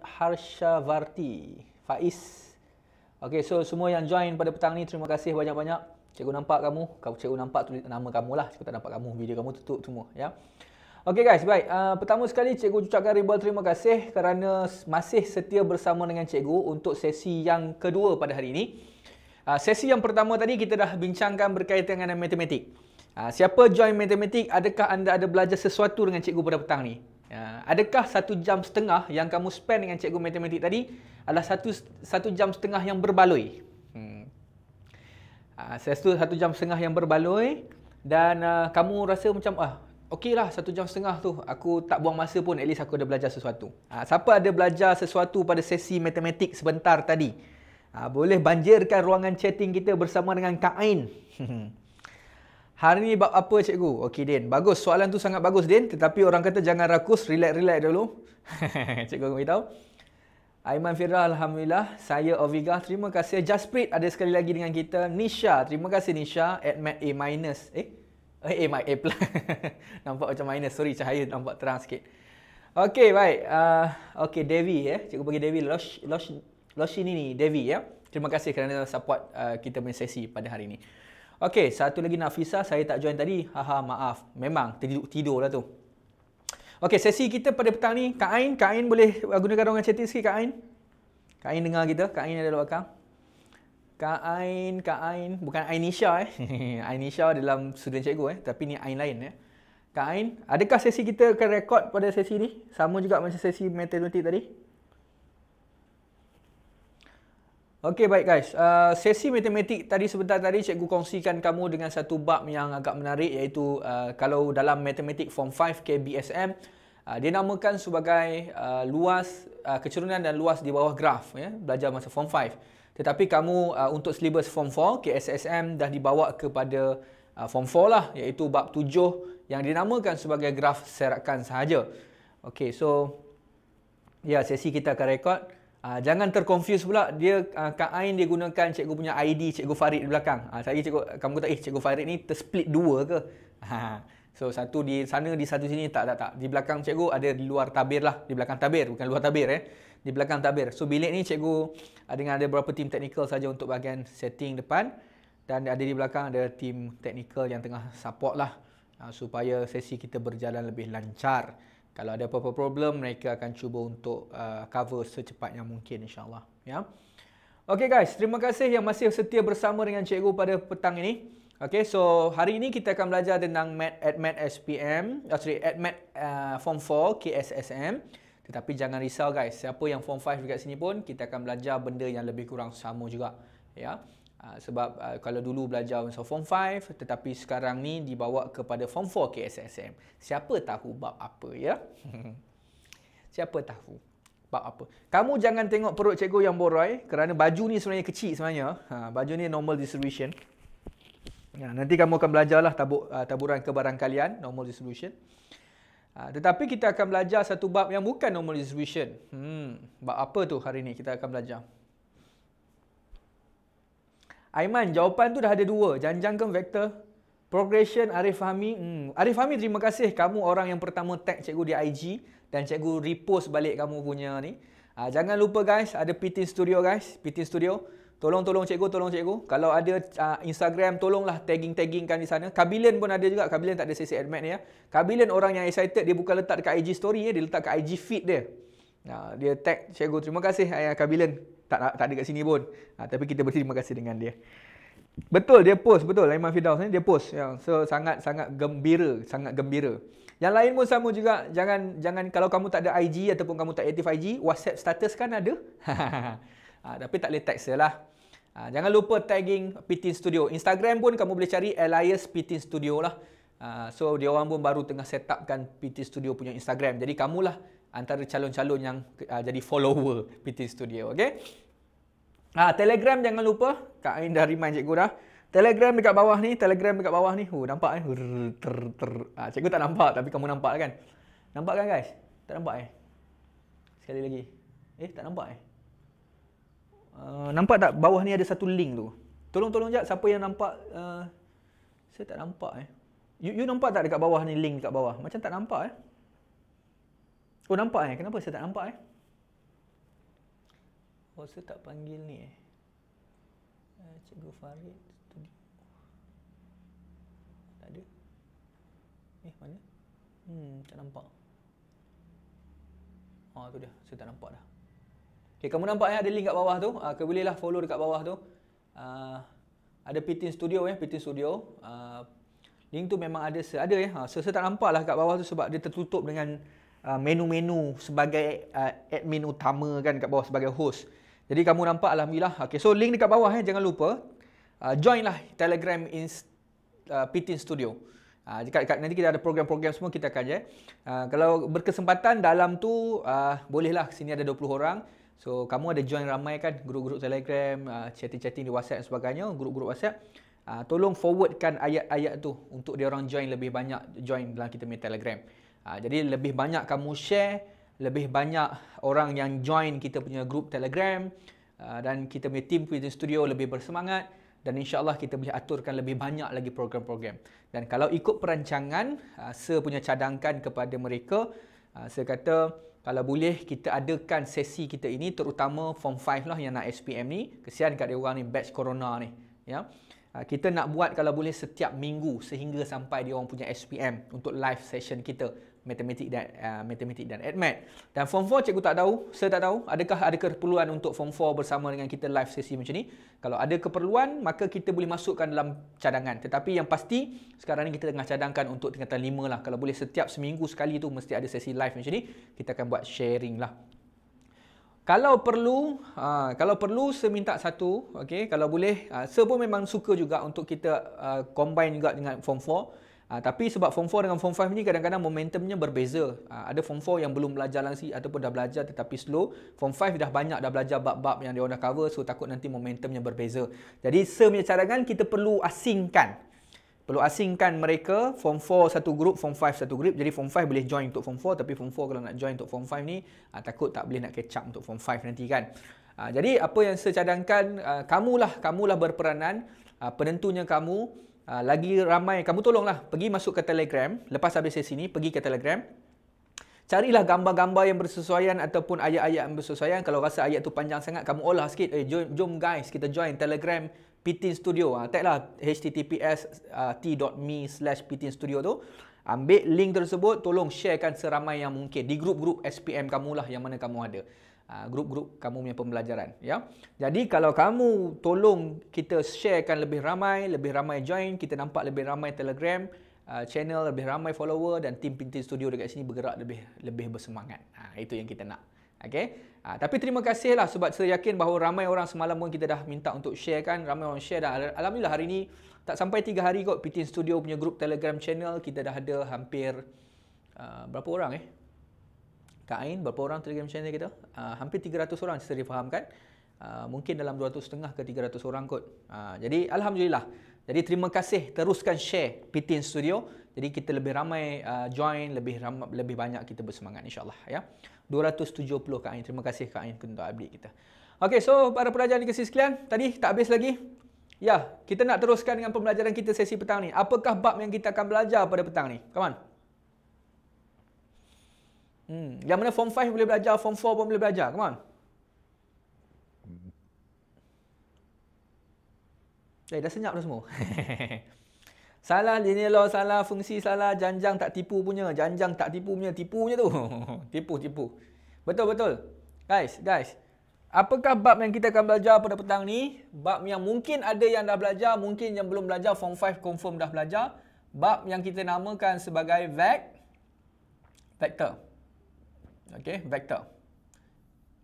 Harshavarti, Faiz. Okay, so semua yang join pada petang ni, terima kasih banyak-banyak. Cikgu nampak kamu, kamu cikgu nampak tulis nama kamu lah. Cikgu tak nampak kamu, video kamu tutup semua. Ya. Okay guys, baik. Uh, pertama sekali, cikgu ucapkan ribuan terima kasih kerana masih setia bersama dengan cikgu untuk sesi yang kedua pada hari ini. Uh, sesi yang pertama tadi kita dah bincangkan berkaitan dengan matematik. Uh, siapa join matematik, adakah anda ada belajar sesuatu dengan cikgu pada petang ni? Ya, adakah satu jam setengah yang kamu spend dengan cikgu matematik tadi adalah satu satu jam setengah yang berbaloi? Hmm. Ah, satu jam setengah yang berbaloi dan uh, kamu rasa macam ah okeylah satu jam setengah tu aku tak buang masa pun at least aku ada belajar sesuatu. uh, siapa ada belajar sesuatu pada sesi matematik sebentar tadi? uh, boleh banjirkan ruangan chatting kita bersama dengan Kak Ain. Hari ni bab apa cikgu? Okey Din, bagus soalan tu sangat bagus Din, tetapi orang kata jangan rakus, relax-relax dulu. cikgu kau tahu. Aiman Fira alhamdulillah, saya Oviga. Terima kasih Jasprit ada sekali lagi dengan kita. Nisha, terima kasih Nisha at A-. minus. Eh? Eh, eh, my A plus. nampak macam minus. Sorry, cahaya nampak terang sikit. Okey, baik. Uh, okey, Devi ya. Eh? Cikgu pergi Devi Losh Losh ini ni, Devi ya. Terima kasih kerana support uh, kita punya sesi pada hari ini. Okey, satu lagi Nafisa saya tak join tadi. Haha, maaf. Memang tidur lah tu. Okey, sesi kita pada petang ni Kak Ain, Kak Ain boleh gunakan ruangan chat sikit Kak Ain. Kak Ain dengar kita, Kak Ain ada di belakang. Kak Ain, Kak Ain, bukan Ainisha eh. Ainisha dalam student cikgu eh, tapi ni Ain lain eh. Kak Ain, adakah sesi kita akan rekod pada sesi ni? Sama juga macam sesi matematik tadi? Okey baik guys, uh, sesi matematik tadi sebentar tadi cikgu kongsikan kamu dengan satu bab yang agak menarik iaitu uh, kalau dalam matematik form 5 KBSM uh, dia sebagai uh, luas uh, kecerunan dan luas di bawah graf ya, belajar masa form 5. Tetapi kamu uh, untuk syllabus form 4 KSSM dah dibawa kepada uh, form 4 lah iaitu bab 7 yang dinamakan sebagai graf serakan sahaja. Okey so ya yeah, sesi kita akan rekod. Uh, jangan terconfuse pula dia uh, ah, Kak Ain dia gunakan cikgu punya ID cikgu Farid di belakang. Uh, saya cikgu kamu kata eh cikgu Farid ni tersplit dua ke? Ha, so satu di sana di satu sini tak tak tak. Di belakang cikgu ada di luar tabir lah. Di belakang tabir bukan luar tabir eh. Di belakang tabir. So bilik ni cikgu ada dengan ada beberapa tim teknikal saja untuk bahagian setting depan dan ada di belakang ada tim teknikal yang tengah support lah uh, supaya sesi kita berjalan lebih lancar kalau ada apa-apa problem mereka akan cuba untuk uh, cover secepat yang mungkin insyaallah ya okey guys terima kasih yang masih setia bersama dengan cikgu pada petang ini Okay, so hari ini kita akan belajar tentang mat admat SPM oh, sorry admat uh, form 4 KSSM tetapi jangan risau guys siapa yang form 5 dekat sini pun kita akan belajar benda yang lebih kurang sama juga ya Ah, sebab uh, kalau dulu belajar so form 5 tetapi sekarang ni dibawa kepada form 4 KSSM. Siapa tahu bab apa ya? Siapa tahu bab apa? Kamu jangan tengok perut cikgu yang borai kerana baju ni sebenarnya kecil sebenarnya. Ha, baju ni normal distribution. Ya, nanti kamu akan belajarlah tabuk, uh, taburan kebarang kalian, normal distribution. Uh, tetapi kita akan belajar satu bab yang bukan normal distribution. Hmm, bab apa tu hari ni kita akan belajar? Aiman, jawapan tu dah ada dua. Janjang ke vektor? Progression Arif Fahmi. Hmm. Arif Fahmi, terima kasih. Kamu orang yang pertama tag cikgu di IG. Dan cikgu repost balik kamu punya ni. Ha, jangan lupa guys, ada PT Studio guys. PT Studio. Tolong-tolong cikgu, tolong cikgu. Kalau ada uh, Instagram, tolonglah tagging-taggingkan di sana. Kabilen pun ada juga. Kabilen tak ada sesi admin ni ya. Kabilen orang yang excited, dia bukan letak dekat IG story ya. Dia letak dekat IG feed dia. Ha, dia tag cikgu. Terima kasih Kabilen. Uh, tak tak ada kat sini pun. Ha, tapi kita berterima kasih dengan dia. Betul dia post, betul Laiman Fidaus ni dia post. Ya, so sangat sangat gembira, sangat gembira. Yang lain pun sama juga. Jangan jangan kalau kamu tak ada IG ataupun kamu tak aktif IG, WhatsApp status kan ada. ha, tapi tak boleh text lah. Ha, jangan lupa tagging Pitin Studio. Instagram pun kamu boleh cari Elias Pitin Studio lah. Ha, so dia orang pun baru tengah set upkan Pitin Studio punya Instagram. Jadi kamulah antara calon-calon yang uh, jadi follower PT Studio, okey? Ah ha, Telegram jangan lupa. Kak Ain dah remind cikgu dah. Telegram dekat bawah ni, Telegram dekat bawah ni. Hu, oh, nampak eh ter, ter. Ha, cikgu tak nampak tapi kamu nampak kan? Nampak kan guys? Tak nampak eh? Sekali lagi. Eh, tak nampak eh? Uh, nampak tak bawah ni ada satu link tu? Tolong-tolong je siapa yang nampak. Uh, saya tak nampak eh. You, you nampak tak dekat bawah ni link dekat bawah? Macam tak nampak eh? Oh, nampak eh? Kenapa saya tak nampak eh? Bosa tak panggil ni eh. eh Cikgu Farid studio. Tak ada. Eh, mana? Hmm, tak nampak. Oh, tu dia. Saya tak nampak dah. Okay, kamu nampak eh ada link kat bawah tu. Ah, uh, kebolehlah follow dekat bawah tu. uh, ada Pitin Studio ya, eh. Pitin Studio. uh, link tu memang ada se ada ya. Ha, so, saya tak nampak lah kat bawah tu sebab dia tertutup dengan menu-menu sebagai admin utama kan kat bawah sebagai host. Jadi kamu nampak alhamdulillah. Okey, so link dekat bawah eh jangan lupa. Uh, ah, join Telegram in uh, ah, Pitin Studio. Uh, nanti kita ada program-program semua kita akan je. Uh, kalau berkesempatan dalam tu uh, bolehlah sini ada 20 orang. So kamu ada join ramai kan guru-guru Telegram, uh, chatting-chatting di WhatsApp dan sebagainya, guru-guru WhatsApp. Uh, tolong forwardkan ayat-ayat tu untuk dia orang join lebih banyak join dalam kita punya Telegram. Uh, jadi lebih banyak kamu share lebih banyak orang yang join kita punya grup Telegram uh, dan kita punya team Quizen Studio lebih bersemangat dan insyaAllah kita boleh aturkan lebih banyak lagi program-program. Dan kalau ikut perancangan, uh, saya punya cadangkan kepada mereka, uh, saya kata kalau boleh kita adakan sesi kita ini terutama Form 5 lah yang nak SPM ni. Kesian kat dia orang ni, batch corona ni. Ya. Uh, kita nak buat kalau boleh setiap minggu sehingga sampai dia orang punya SPM untuk live session kita matematik dan uh, matematik dan admat. Dan form 4 cikgu tak tahu, saya tak tahu adakah ada keperluan untuk form 4 bersama dengan kita live sesi macam ni. Kalau ada keperluan, maka kita boleh masukkan dalam cadangan. Tetapi yang pasti, sekarang ni kita tengah cadangkan untuk tingkatan 5 lah. Kalau boleh setiap seminggu sekali tu mesti ada sesi live macam ni, kita akan buat sharing lah. Kalau perlu, ha, kalau perlu saya minta satu, okay, kalau boleh, ha, uh, saya pun memang suka juga untuk kita uh, combine juga dengan form 4. Ha, tapi sebab form 4 dengan form 5 ni kadang-kadang momentumnya berbeza. Ha, ada form 4 yang belum belajar langsung ataupun dah belajar tetapi slow. Form 5 dah banyak dah belajar bab-bab yang dia orang dah cover so takut nanti momentumnya berbeza. Jadi semuanya cadangan kita perlu asingkan. Perlu asingkan mereka form 4 satu grup, form 5 satu grup. Jadi form 5 boleh join untuk form 4 tapi form 4 kalau nak join untuk form 5 ni ha, takut tak boleh nak catch up untuk form 5 nanti kan. Ha, jadi apa yang saya cadangkan, ha, kamulah, kamulah berperanan, ha, penentunya kamu. Uh, lagi ramai, kamu tolonglah pergi masuk ke Telegram. Lepas habis sesi ni, pergi ke Telegram. Carilah gambar-gambar yang bersesuaian ataupun ayat-ayat yang bersesuaian. Kalau rasa ayat tu panjang sangat, kamu olah sikit. Eh, jom, jom guys, kita join Telegram Pitin Studio. Uh, tag lah https uh, t.me slash Pitin Studio tu. Ambil link tersebut, tolong sharekan seramai yang mungkin. Di grup-grup SPM kamu lah yang mana kamu ada. Ah, grup-grup kamu punya pembelajaran ya. Jadi kalau kamu tolong kita sharekan lebih ramai, lebih ramai join, kita nampak lebih ramai Telegram uh, channel, lebih ramai follower dan tim Pintin Studio dekat sini bergerak lebih lebih bersemangat. Ha, itu yang kita nak. okay? Ha, tapi terima kasihlah sebab saya yakin bahawa ramai orang semalam pun kita dah minta untuk sharekan, ramai orang share dan alhamdulillah hari ini tak sampai 3 hari kot Pintin Studio punya grup Telegram channel kita dah ada hampir uh, berapa orang eh? Kak Ain, berapa orang Telegram channel kita? Uh, hampir 300 orang saya fahamkan. Uh, ah, mungkin dalam 250 ke 300 orang kot. Uh, jadi alhamdulillah. Jadi terima kasih teruskan share Pitin Studio. Jadi kita lebih ramai uh, join, lebih ramai, lebih banyak kita bersemangat insyaAllah. ya. 270 Kak Ain. Terima kasih Kak Ain untuk update kita. Okey, so para pelajar di kesini sekalian, tadi tak habis lagi. Ya, kita nak teruskan dengan pembelajaran kita sesi petang ni. Apakah bab yang kita akan belajar pada petang ni? Come on. Hmm. Yang mana form 5 boleh belajar, form 4 pun boleh belajar. Come on. Eh, dah senyap dah semua. salah linear law, salah fungsi, salah janjang tak tipu punya. Janjang tak tipu punya, tipu punya tu. tipu, tipu. Betul, betul. Guys, guys. Apakah bab yang kita akan belajar pada petang ni? Bab yang mungkin ada yang dah belajar, mungkin yang belum belajar, form 5 confirm dah belajar. Bab yang kita namakan sebagai vec vector okey vektor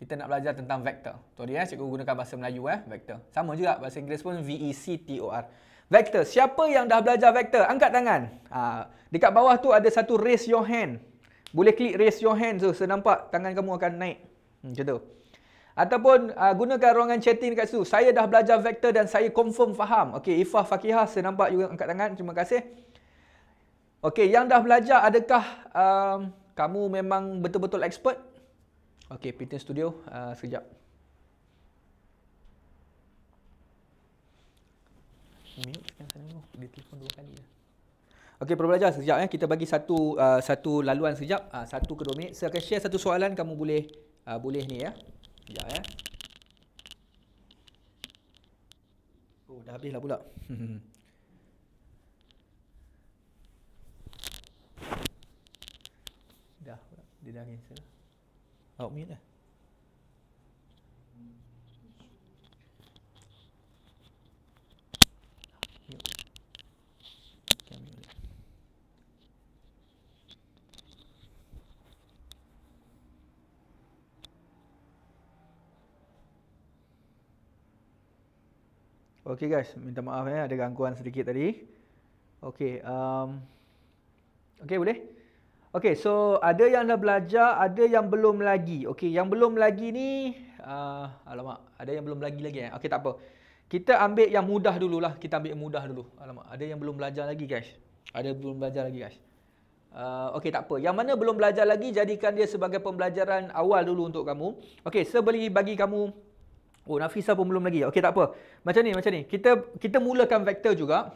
kita nak belajar tentang vektor So dia eh cikgu gunakan bahasa Melayu eh vektor sama juga bahasa Inggeris pun V E C T O R vektor siapa yang dah belajar vektor angkat tangan ha, dekat bawah tu ada satu raise your hand boleh klik raise your hand tu so, senampak tangan kamu akan naik hmm, macam tu ataupun uh, gunakan ruangan chatting dekat situ saya dah belajar vektor dan saya confirm faham okey Ifah Fakihah senampak juga angkat tangan terima kasih Okey, yang dah belajar adakah um, kamu memang betul-betul expert? Okay, Peter Studio, uh, sekejap. Mute kan sana dulu, Okey, perlu belajar sekejap eh. Kita bagi satu uh, satu laluan sekejap. Uh, satu ke dua minit. Saya akan share satu soalan kamu boleh uh, boleh ni ya. Sekejap ya. Oh, dah habislah pula. dia dah cancel Out mute lah Okay guys, minta maaf eh ada gangguan sedikit tadi. Okay, um, okay boleh? Okay, so ada yang dah belajar, ada yang belum lagi. Okay, yang belum lagi ni, uh, alamak, ada yang belum lagi lagi eh. Okay, tak apa. Kita ambil yang mudah dululah. Kita ambil yang mudah dulu. Alamak, ada yang belum belajar lagi guys. Ada belum belajar lagi guys. Uh, okay, tak apa. Yang mana belum belajar lagi, jadikan dia sebagai pembelajaran awal dulu untuk kamu. Okay, saya boleh bagi kamu... Oh, Nafisa pun belum lagi. Okay, tak apa. Macam ni, macam ni. Kita kita mulakan vektor juga.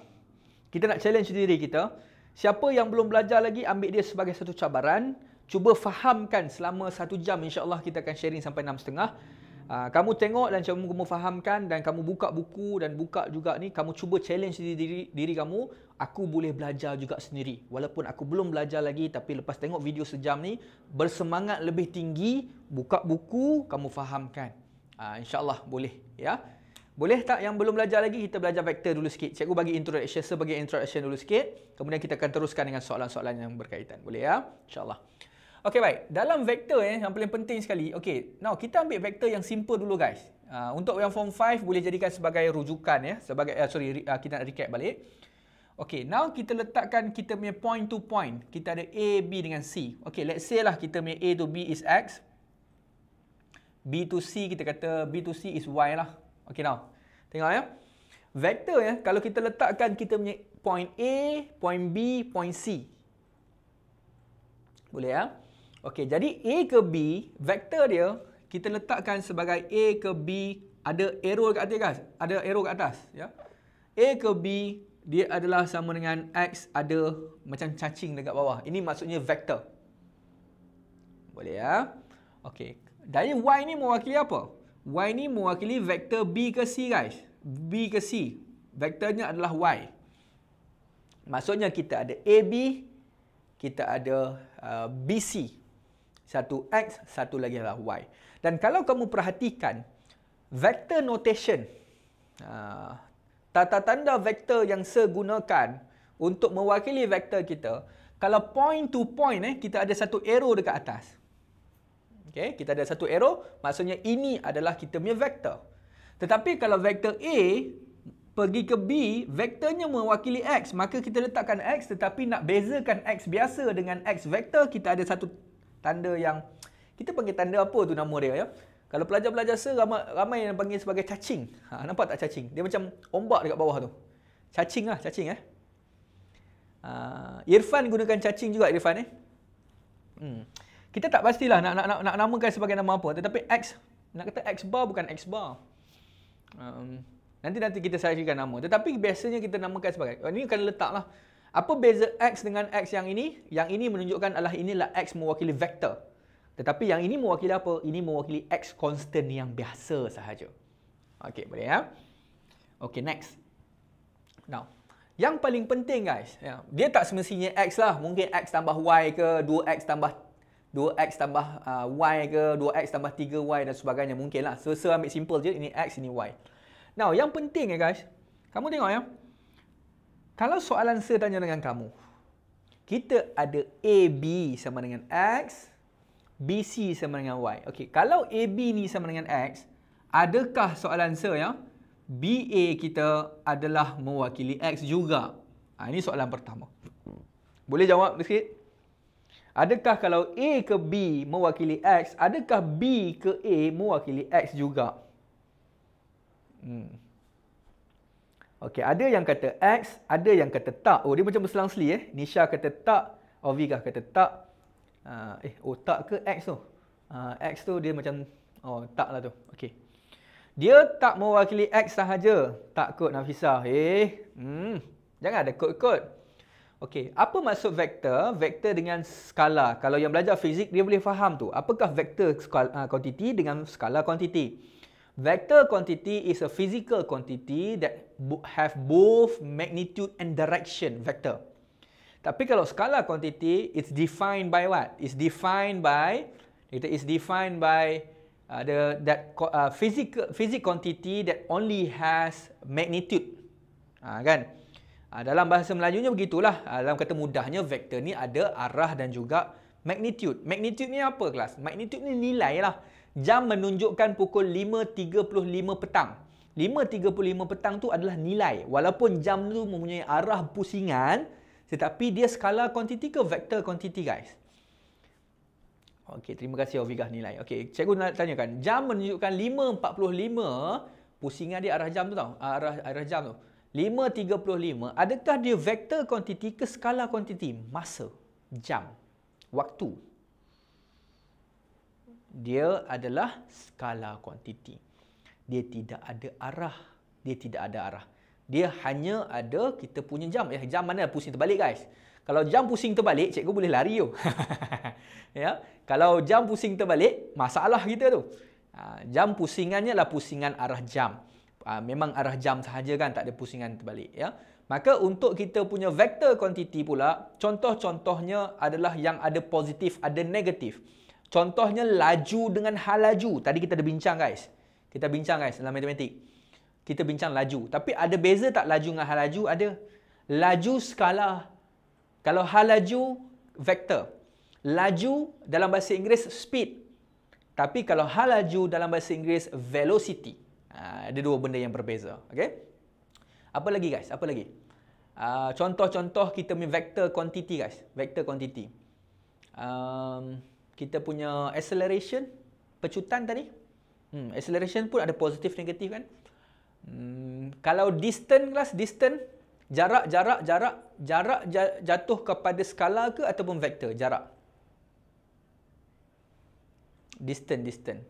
Kita nak challenge diri Kita... Siapa yang belum belajar lagi, ambil dia sebagai satu cabaran. Cuba fahamkan selama satu jam. InsyaAllah kita akan sharing sampai enam setengah. Ah, kamu tengok dan cuba kamu fahamkan dan kamu buka buku dan buka juga ni. Kamu cuba challenge diri, diri, diri kamu. Aku boleh belajar juga sendiri. Walaupun aku belum belajar lagi tapi lepas tengok video sejam ni, bersemangat lebih tinggi, buka buku, kamu fahamkan. Ah, InsyaAllah boleh. Ya. Boleh tak yang belum belajar lagi kita belajar vektor dulu sikit. Cikgu bagi introduction sebagai introduction dulu sikit. Kemudian kita akan teruskan dengan soalan-soalan yang berkaitan. Boleh ya? InsyaAllah. Okey baik. Dalam vektor eh, yang paling penting sekali. Okey. Now kita ambil vektor yang simple dulu guys. Uh, untuk yang form 5 boleh jadikan sebagai rujukan ya. Eh, sebagai uh, sorry uh, kita nak recap balik. Okey, now kita letakkan kita punya point to point. Kita ada A, B dengan C. Okey, let's say lah kita punya A to B is X. B to C kita kata B to C is Y lah. Okay now. Tengok ya. vektor ya. Kalau kita letakkan kita punya point A, point B, point C. Boleh ya. Okay. Jadi A ke B, vektor dia kita letakkan sebagai A ke B. Ada arrow kat atas kan? Ada arrow kat atas. Ya. A ke B dia adalah sama dengan X ada macam cacing dekat bawah. Ini maksudnya vektor, Boleh ya. Okay. Dari Y ni mewakili apa? Y ni mewakili vektor B ke C guys. B ke C. Vektornya adalah Y. Maksudnya kita ada AB, kita ada uh, BC. Satu X, satu lagi adalah Y. Dan kalau kamu perhatikan, vektor notation, uh, tata tanda vektor yang segunakan untuk mewakili vektor kita, kalau point to point, eh, kita ada satu arrow dekat atas. Okay, kita ada satu arrow, maksudnya ini adalah kita punya vektor. Tetapi kalau vektor A pergi ke B, vektornya mewakili X. Maka kita letakkan X tetapi nak bezakan X biasa dengan X vektor, kita ada satu tanda yang, kita panggil tanda apa tu nama dia ya. Kalau pelajar-pelajar se, ramai, ramai yang panggil sebagai cacing. Ha, nampak tak cacing? Dia macam ombak dekat bawah tu. Cacing lah, cacing eh. Uh, Irfan gunakan cacing juga Irfan eh. Hmm kita tak pastilah nak nak nak, nak namakan sebagai nama apa tetapi X nak kata X bar bukan X bar. Um, nanti nanti kita sajikan nama tetapi biasanya kita namakan sebagai oh, ini akan lah apa beza X dengan X yang ini? Yang ini menunjukkan adalah inilah X mewakili vektor. Tetapi yang ini mewakili apa? Ini mewakili X constant yang biasa sahaja. Okey, boleh ya? Okey, next. Now, yang paling penting guys, ya, dia tak semestinya X lah. Mungkin X tambah Y ke, 2X tambah 2x tambah uh, y ke 2x tambah 3y dan sebagainya mungkin lah so, so ambil simple je ini x ini y now yang penting ya guys kamu tengok ya kalau soalan saya tanya dengan kamu kita ada AB sama dengan X, BC sama dengan Y. Okay, kalau AB ni sama dengan X, adakah soalan saya ya, BA kita adalah mewakili X juga? Ha, ini soalan pertama. Boleh jawab sikit? Adakah kalau A ke B mewakili X, adakah B ke A mewakili X juga? Hmm. Okey, ada yang kata X, ada yang kata tak. Oh, dia macam berselang-seli eh. Nisha kata tak, Ovika kata tak. Uh, eh, oh tak ke X tu? Uh, X tu dia macam, oh tak lah tu. Okey. Dia tak mewakili X sahaja. Tak kot Nafisah. Eh, hmm. jangan ada kot-kot. Okey, apa maksud vektor? Vektor dengan skala. Kalau yang belajar fizik dia boleh faham tu. Apakah vektor kuantiti ah, dengan skala kuantiti? Vector quantity is a physical quantity that have both magnitude and direction vector. Tapi kalau skala quantity, it's defined by what? It's defined by it is defined by uh, the that uh, physical physical quantity that only has magnitude. Ah uh, kan? Ah, dalam bahasa Melayunya begitulah. Ah, dalam kata mudahnya, vektor ni ada arah dan juga magnitude. Magnitude ni apa kelas? Magnitude ni nilai lah. Jam menunjukkan pukul 5.35 petang. 5.35 petang tu adalah nilai. Walaupun jam tu mempunyai arah pusingan, tetapi dia skala kuantiti ke vektor kuantiti guys? Okey, terima kasih Ovigah nilai. Okey, cikgu nak tanyakan. Jam menunjukkan 5.45, pusingan dia arah jam tu tau. Ah, arah, arah jam tu. 5.35, adakah dia vektor kuantiti ke skala kuantiti? Masa, jam, waktu. Dia adalah skala kuantiti. Dia tidak ada arah. Dia tidak ada arah. Dia hanya ada kita punya jam. Ya, jam mana pusing terbalik guys? Kalau jam pusing terbalik, cikgu boleh lari yo. ya? Kalau jam pusing terbalik, masalah kita tu. Ha, jam pusingannya lah pusingan arah jam uh, memang arah jam sahaja kan tak ada pusingan terbalik ya maka untuk kita punya vektor kuantiti pula contoh-contohnya adalah yang ada positif ada negatif contohnya laju dengan halaju tadi kita dah bincang guys kita bincang guys dalam matematik kita bincang laju tapi ada beza tak laju dengan halaju ada laju skala kalau halaju vektor laju dalam bahasa Inggeris speed tapi kalau halaju dalam bahasa Inggeris velocity Uh, ada dua benda yang berbeza. Okay? Apa lagi guys? Apa lagi? Ah, contoh-contoh uh, kita punya vector quantity guys. Vector quantity. Um, kita punya acceleration. Pecutan tadi. Hmm, acceleration pun ada positif negatif kan. Hmm, kalau distance guys. Distance. Jarak, jarak, jarak. Jarak jatuh kepada skala ke ataupun vector? Jarak. Distance, distance.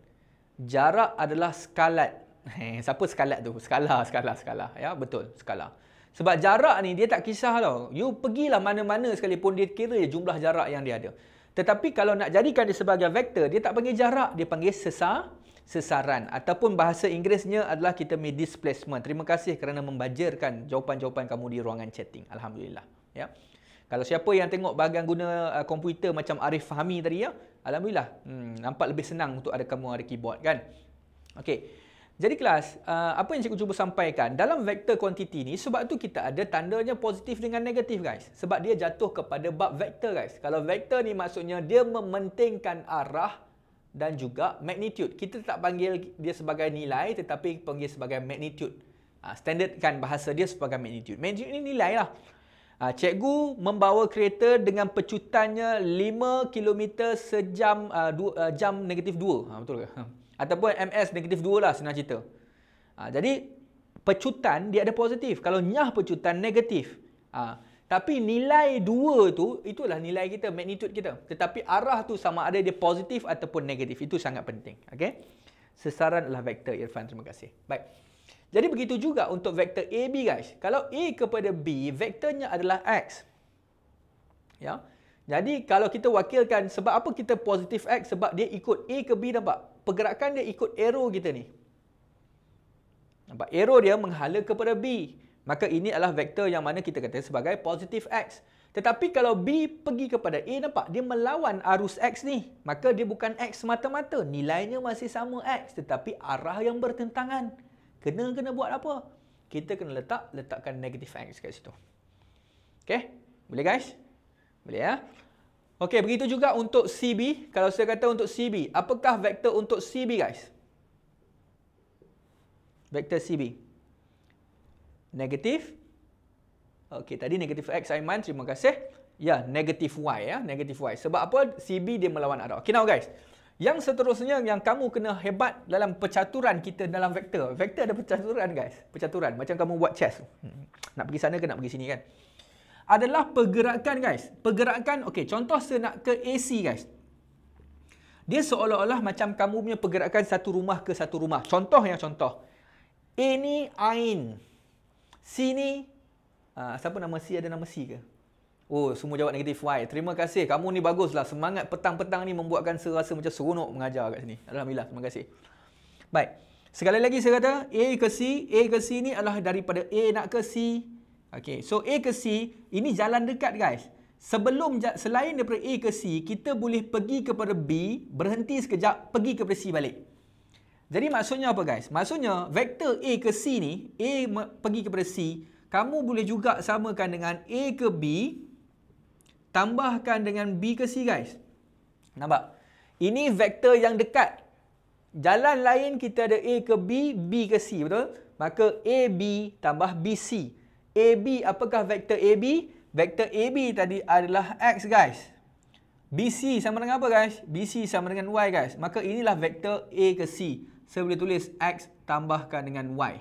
Jarak adalah skalat. Eh, siapa skala tu? Skala, skala, skala. Ya, betul, skala. Sebab jarak ni dia tak kisah tau. You pergilah mana-mana sekalipun dia kira je jumlah jarak yang dia ada. Tetapi kalau nak jadikan dia sebagai vektor, dia tak panggil jarak, dia panggil sesar, sesaran. Ataupun bahasa Inggerisnya adalah kita punya displacement. Terima kasih kerana membajarkan jawapan-jawapan kamu di ruangan chatting. Alhamdulillah. Ya. Kalau siapa yang tengok bahagian guna uh, komputer macam Arif Fahmi tadi ya, Alhamdulillah, hmm, nampak lebih senang untuk ada kamu ada keyboard kan. Okey. Jadi kelas, uh, apa yang cikgu cuba sampaikan, dalam vektor kuantiti ni sebab tu kita ada tandanya positif dengan negatif guys. Sebab dia jatuh kepada bab vektor guys. Kalau vektor ni maksudnya dia mementingkan arah dan juga magnitude. Kita tak panggil dia sebagai nilai tetapi panggil sebagai magnitude. Ah, Standard kan bahasa dia sebagai magnitude. Magnitude ni nilai lah. Ah, cikgu membawa kereta dengan pecutannya 5 km sejam ah, jam negatif 2. Betul ke? Ataupun MS negatif 2 lah senang cerita. Ha, jadi, pecutan dia ada positif. Kalau nyah pecutan, negatif. Ha, tapi nilai 2 tu, itulah nilai kita, magnitude kita. Tetapi arah tu sama ada dia positif ataupun negatif. Itu sangat penting. Okay? Sesaran adalah vektor Irfan. Terima kasih. Baik. Jadi begitu juga untuk vektor AB guys. Kalau A kepada B, vektornya adalah X. Ya. Jadi kalau kita wakilkan sebab apa kita positif X? Sebab dia ikut A ke B nampak? pergerakan dia ikut arrow kita ni. Nampak arrow dia menghala kepada B. Maka ini adalah vektor yang mana kita kata sebagai positif X. Tetapi kalau B pergi kepada A, nampak? Dia melawan arus X ni. Maka dia bukan X mata-mata. Nilainya masih sama X. Tetapi arah yang bertentangan. Kena-kena buat apa? Kita kena letak letakkan negatif X kat situ. Okay? Boleh guys? Boleh ya? Okey, begitu juga untuk CB. Kalau saya kata untuk CB, apakah vektor untuk CB guys? Vektor CB. Negatif. Okey, tadi negatif X Aiman, terima kasih. Ya, negatif Y ya, negatif Y. Sebab apa CB dia melawan arah. Okey, now guys. Yang seterusnya yang kamu kena hebat dalam percaturan kita dalam vektor. Vektor ada percaturan guys. Percaturan. Macam kamu buat chess. Hmm. Nak pergi sana ke nak pergi sini kan? adalah pergerakan guys. Pergerakan, okey contoh saya nak ke AC guys. Dia seolah-olah macam kamu punya pergerakan satu rumah ke satu rumah. Contoh yang contoh. A ni Ain. C ni, uh, siapa nama C? Ada nama C ke? Oh, semua jawab negatif Y. Terima kasih. Kamu ni baguslah. Semangat petang-petang ni membuatkan saya rasa macam seronok mengajar kat sini. Alhamdulillah. Terima kasih. Baik. Sekali lagi saya kata A ke C. A ke C ni adalah daripada A nak ke C. Okay, so A ke C, ini jalan dekat guys. Sebelum Selain daripada A ke C, kita boleh pergi kepada B, berhenti sekejap, pergi kepada C balik. Jadi maksudnya apa guys? Maksudnya, vektor A ke C ni, A pergi kepada C, kamu boleh juga samakan dengan A ke B, tambahkan dengan B ke C guys. Nampak? Ini vektor yang dekat. Jalan lain kita ada A ke B, B ke C, betul? Maka A, B tambah B, C. AB, apakah vektor AB? Vektor AB tadi adalah X guys. BC sama dengan apa guys? BC sama dengan Y guys. Maka inilah vektor A ke C. Saya boleh tulis X tambahkan dengan Y.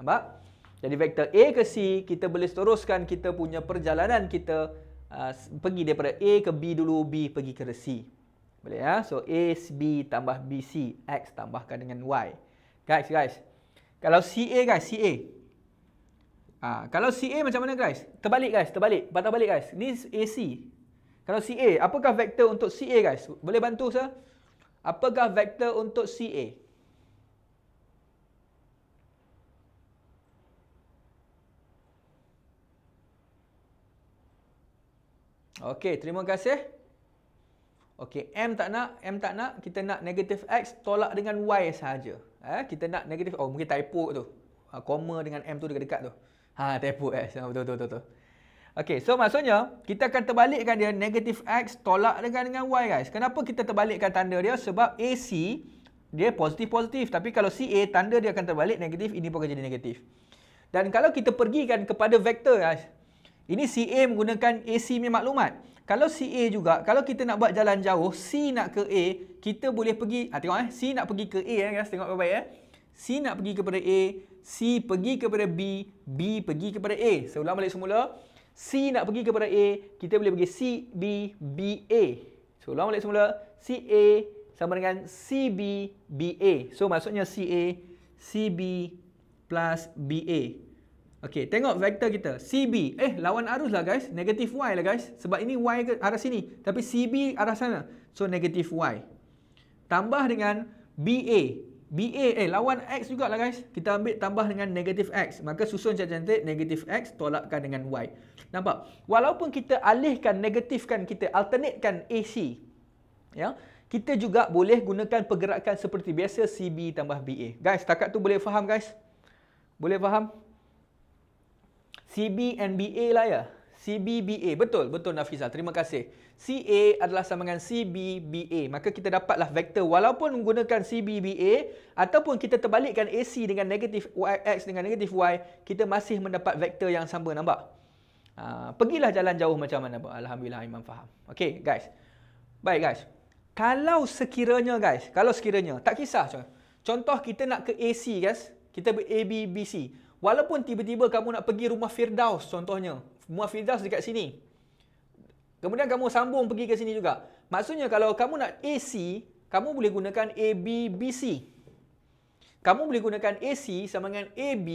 Nampak? Jadi vektor A ke C, kita boleh teruskan kita punya perjalanan kita uh, pergi daripada A ke B dulu, B pergi ke C. Boleh ya? So A, B tambah BC, X tambahkan dengan Y. Guys, guys. Kalau CA guys, CA. Ha, kalau CA macam mana guys? Terbalik guys, terbalik. Patah balik guys. Ni AC. Kalau CA, apakah vektor untuk CA guys? Boleh bantu saya? Apakah vektor untuk CA? Okey, terima kasih. Okey, M tak nak, M tak nak. Kita nak negatif X tolak dengan Y sahaja. Eh, kita nak negatif, oh mungkin typo tu. Koma ah, dengan M tu dekat-dekat tu. -dekat tu. Ha, tepuk X. Ha, betul, betul, betul. betul. Okay, so maksudnya kita akan terbalikkan dia negatif X tolak dengan dengan Y guys. Kenapa kita terbalikkan tanda dia? Sebab AC dia positif-positif. Tapi kalau CA, tanda dia akan terbalik negatif. Ini pun akan jadi negatif. Dan kalau kita pergi kan kepada vektor guys. Ini CA menggunakan AC punya maklumat. Kalau CA juga, kalau kita nak buat jalan jauh, C nak ke A, kita boleh pergi. Ha, tengok eh. C nak pergi ke A eh guys. Tengok baik-baik eh. C nak pergi kepada A. C pergi kepada B, B pergi kepada A. Saya ulang balik semula. C nak pergi kepada A, kita boleh bagi C, B, B, A. So ulang balik semula. C, A sama dengan C, B, B, A. So, maksudnya C, A, C, B plus B, A. Okay, tengok vektor kita. C B, Eh, lawan arus lah guys. Negatif Y lah guys. Sebab ini Y ke arah sini. Tapi C B arah sana. So, negatif Y. Tambah dengan B A. BA, eh lawan X jugalah guys. Kita ambil tambah dengan negatif X. Maka susun cantik-cantik, negatif X tolakkan dengan Y. Nampak? Walaupun kita alihkan, negatifkan kita, alternatekan AC. ya Kita juga boleh gunakan pergerakan seperti biasa, CB tambah BA. Guys, takat tu boleh faham guys? Boleh faham? CB and BA lah ya. CB, BA. Betul, betul Nafizah. Terima kasih. CA adalah sama dengan CBBA. Maka kita dapatlah vektor walaupun menggunakan CBBA ataupun kita terbalikkan AC dengan negatif YX dengan negatif Y, kita masih mendapat vektor yang sama, nampak? Uh, pergilah jalan jauh macam mana pun. Alhamdulillah, iman faham. Okay, guys. Baik, guys. Kalau sekiranya, guys. Kalau sekiranya. Tak kisah. Contoh kita nak ke AC, guys. Kita ber ABBC. Walaupun tiba-tiba kamu nak pergi rumah Firdaus, contohnya. Rumah Firdaus dekat sini. Kemudian kamu sambung pergi ke sini juga. Maksudnya kalau kamu nak AC, kamu boleh gunakan AB, BC. Kamu boleh gunakan AC sama dengan AB,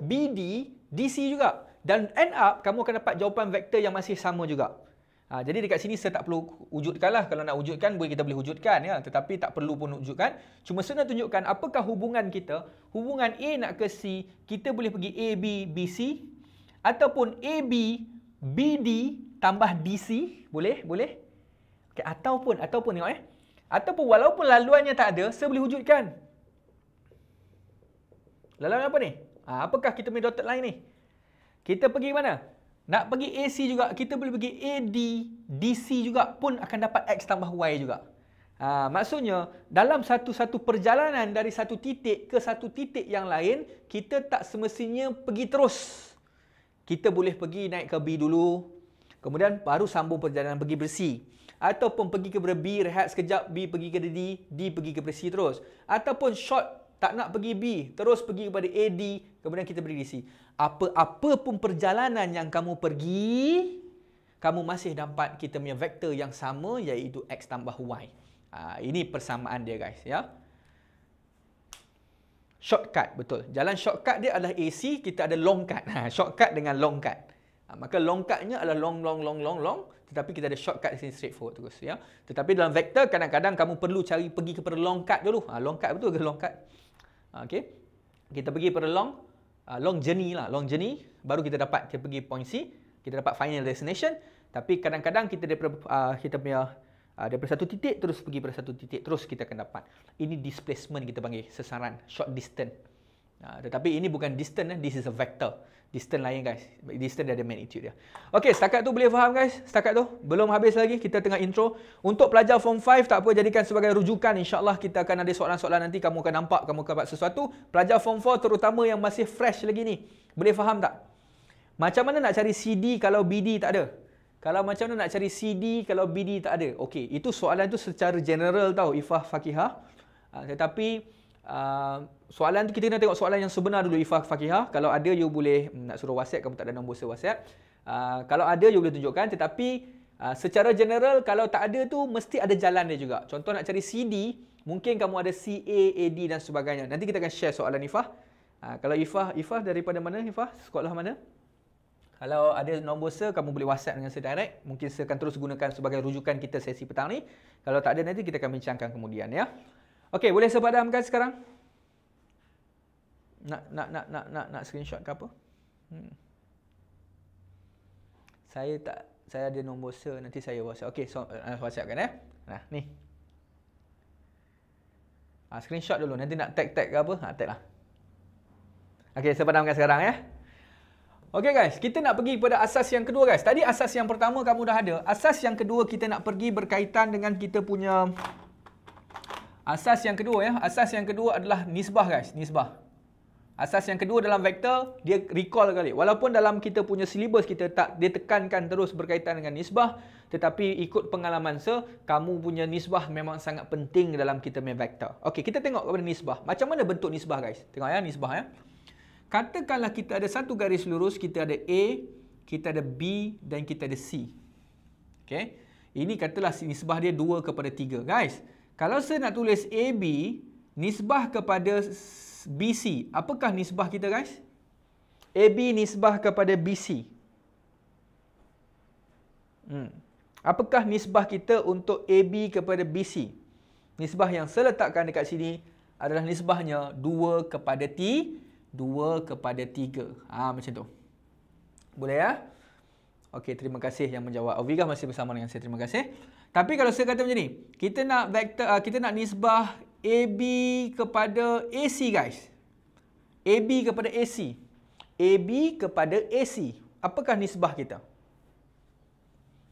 BD, DC juga. Dan end up, kamu akan dapat jawapan vektor yang masih sama juga. Ha, jadi dekat sini saya tak perlu wujudkan lah. Kalau nak wujudkan, boleh kita boleh wujudkan. ya. Tetapi tak perlu pun wujudkan. Cuma saya nak tunjukkan apakah hubungan kita. Hubungan A nak ke C, kita boleh pergi AB, BC. Ataupun AB, BD, tambah DC boleh boleh okey ataupun ataupun tengok eh ataupun walaupun laluannya tak ada saya boleh wujudkan laluan apa ni ha, apakah kita punya dotted line ni kita pergi mana nak pergi AC juga kita boleh pergi AD DC juga pun akan dapat X tambah Y juga ha, maksudnya dalam satu-satu perjalanan dari satu titik ke satu titik yang lain kita tak semestinya pergi terus kita boleh pergi naik ke B dulu, Kemudian baru sambung perjalanan pergi bersi. Ataupun pergi ke B, rehat sekejap, B pergi ke D, D, pergi ke bersi terus. Ataupun short, tak nak pergi B, terus pergi kepada A, D, kemudian kita pergi C. Apa-apa pun perjalanan yang kamu pergi, kamu masih dapat kita punya vektor yang sama iaitu X tambah Y. Uh, ini persamaan dia guys. ya. Shortcut, betul. Jalan shortcut dia adalah AC, kita ada longcut. Ha, shortcut dengan longcut. Ha, maka long cutnya adalah long, long, long, long, long. Tetapi kita ada shortcut di sini straightforward terus. Ya. Tetapi dalam vektor kadang-kadang kamu perlu cari pergi kepada long cut dulu. Ha, ah, long cut betul ke long cut? Ha, ah, okay. Kita pergi kepada long uh, long journey lah. Long journey. Baru kita dapat, kita pergi point C. Kita dapat final destination. Tapi kadang-kadang kita daripada, uh, kita punya, uh, daripada satu titik, terus pergi pada satu titik. Terus kita akan dapat. Ini displacement kita panggil. Sesaran. Short distance. Uh, tetapi ini bukan distance. Eh. This is a vector distance lain guys distance dia ada magnitude dia Okay, setakat tu boleh faham guys setakat tu belum habis lagi kita tengah intro untuk pelajar form 5 tak apa jadikan sebagai rujukan insyaallah kita akan ada soalan-soalan nanti kamu akan nampak kamu akan dapat sesuatu pelajar form 4 terutama yang masih fresh lagi ni boleh faham tak macam mana nak cari CD kalau BD tak ada kalau macam mana nak cari CD kalau BD tak ada Okay, itu soalan tu secara general tau ifah fakihah uh, tetapi Uh, soalan tu kita kena tengok soalan yang sebenar dulu Ifah Fakihah Kalau ada you boleh hmm, nak suruh whatsapp Kamu tak ada nombor saya whatsapp uh, ah, Kalau ada you boleh tunjukkan Tetapi uh, secara general kalau tak ada tu Mesti ada jalan dia juga Contoh nak cari CD Mungkin kamu ada CA, AD dan sebagainya Nanti kita akan share soalan Ifah uh, Kalau Ifah, Ifah daripada mana Ifah? Sekolah mana? Kalau ada nombor saya kamu boleh whatsapp dengan saya direct Mungkin saya akan terus gunakan sebagai rujukan kita sesi petang ni Kalau tak ada nanti kita akan bincangkan kemudian ya Okey, boleh saya padamkan sekarang? Nak nak nak nak nak nak screenshot ke apa? Hmm. Saya tak saya ada nombor saya nanti saya WhatsApp. Okey, so uh, WhatsApp kan eh. Nah, ni. Ah screenshot dulu nanti nak tag tag ke apa? Ha tag lah. Okey, saya padamkan sekarang ya. Okey guys, kita nak pergi kepada asas yang kedua guys. Tadi asas yang pertama kamu dah ada. Asas yang kedua kita nak pergi berkaitan dengan kita punya Asas yang kedua ya, asas yang kedua adalah nisbah guys, nisbah. Asas yang kedua dalam vektor, dia recall kali. Walaupun dalam kita punya silibus kita tak dia tekankan terus berkaitan dengan nisbah, tetapi ikut pengalaman se, kamu punya nisbah memang sangat penting dalam kita main vektor. Okey, kita tengok kepada nisbah. Macam mana bentuk nisbah guys? Tengok ya nisbah ya. Katakanlah kita ada satu garis lurus, kita ada A, kita ada B dan kita ada C. Okey. Ini katalah nisbah dia 2 kepada 3. Guys, kalau saya nak tulis AB nisbah kepada BC, apakah nisbah kita guys? AB nisbah kepada BC. Hmm. Apakah nisbah kita untuk AB kepada BC? Nisbah yang saya letakkan dekat sini adalah nisbahnya 2 kepada T, 2 kepada 3. Ah ha, macam tu. Boleh ya? Okey, terima kasih yang menjawab. Aviga masih bersama dengan saya. Terima kasih. Tapi kalau saya kata macam ni, kita nak vektor uh, ah, kita nak nisbah AB kepada AC guys. AB kepada AC. AB kepada AC. Apakah nisbah kita?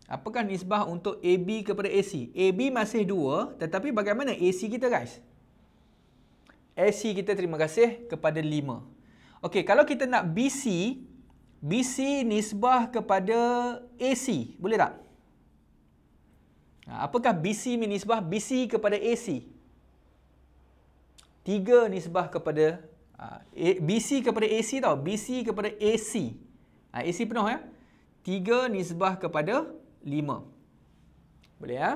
Apakah nisbah untuk AB kepada AC? AB masih 2 tetapi bagaimana AC kita guys? AC kita terima kasih kepada 5. Okey, kalau kita nak BC, BC nisbah kepada AC, boleh tak? Ha, apakah BC nisbah BC kepada AC? 3 nisbah kepada ha, BC kepada AC tau. BC kepada AC. AC ha, penuh ya. 3 nisbah kepada 5. Boleh ya?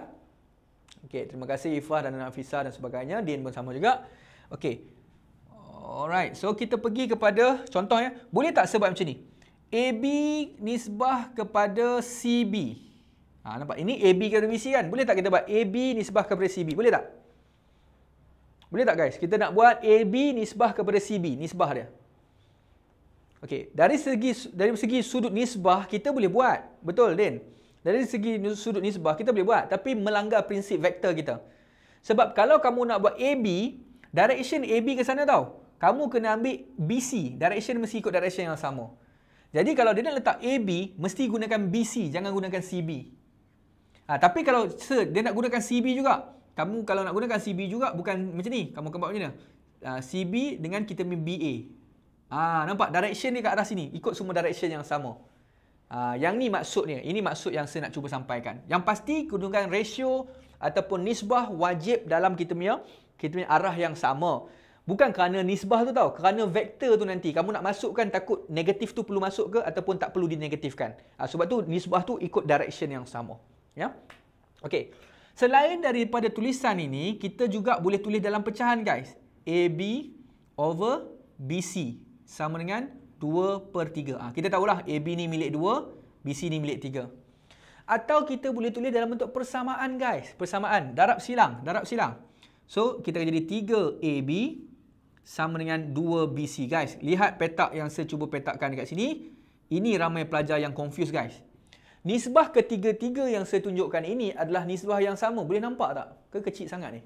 Okey, terima kasih Ifah dan Nafisa dan sebagainya. Din pun sama juga. Okey. Alright. So kita pergi kepada contoh ya. Boleh tak sebab macam ni? AB nisbah kepada CB. Ha, nampak? Ini AB kepada BC kan? Boleh tak kita buat AB nisbah kepada CB? Boleh tak? Boleh tak guys? Kita nak buat AB nisbah kepada CB. Nisbah dia. Okey, dari segi dari segi sudut nisbah kita boleh buat. Betul, Din. Dari segi sudut nisbah kita boleh buat tapi melanggar prinsip vektor kita. Sebab kalau kamu nak buat AB, direction AB ke sana tau. Kamu kena ambil BC, direction mesti ikut direction yang sama. Jadi kalau dia nak letak AB, mesti gunakan BC, jangan gunakan CB. Ha, tapi kalau sir, dia nak gunakan CB juga. Kamu kalau nak gunakan CB juga, bukan macam ni. Kamu akan macam mana? Uh, ah, CB dengan kita punya BA. Ha, ah, nampak? Direction ni kat atas sini. Ikut semua direction yang sama. Ha, yang ni maksudnya. Ini maksud yang saya nak cuba sampaikan. Yang pasti, gunakan ratio ataupun nisbah wajib dalam kita punya, kita punya arah yang sama. Bukan kerana nisbah tu tau. Kerana vektor tu nanti. Kamu nak masukkan takut negatif tu perlu masuk ke ataupun tak perlu dinegatifkan. Ha, sebab tu nisbah tu ikut direction yang sama. Ya. Okey. Selain daripada tulisan ini, kita juga boleh tulis dalam pecahan guys. AB over BC sama dengan 2 per 3. Ha, ah, kita tahulah AB ni milik 2, BC ni milik 3. Atau kita boleh tulis dalam bentuk persamaan guys. Persamaan. Darab silang. Darab silang. So, kita jadi 3 AB sama dengan 2 BC guys. Lihat petak yang saya cuba petakkan dekat sini. Ini ramai pelajar yang confuse guys. Nisbah ketiga-tiga yang saya tunjukkan ini adalah nisbah yang sama. Boleh nampak tak? Ke kecil sangat ni?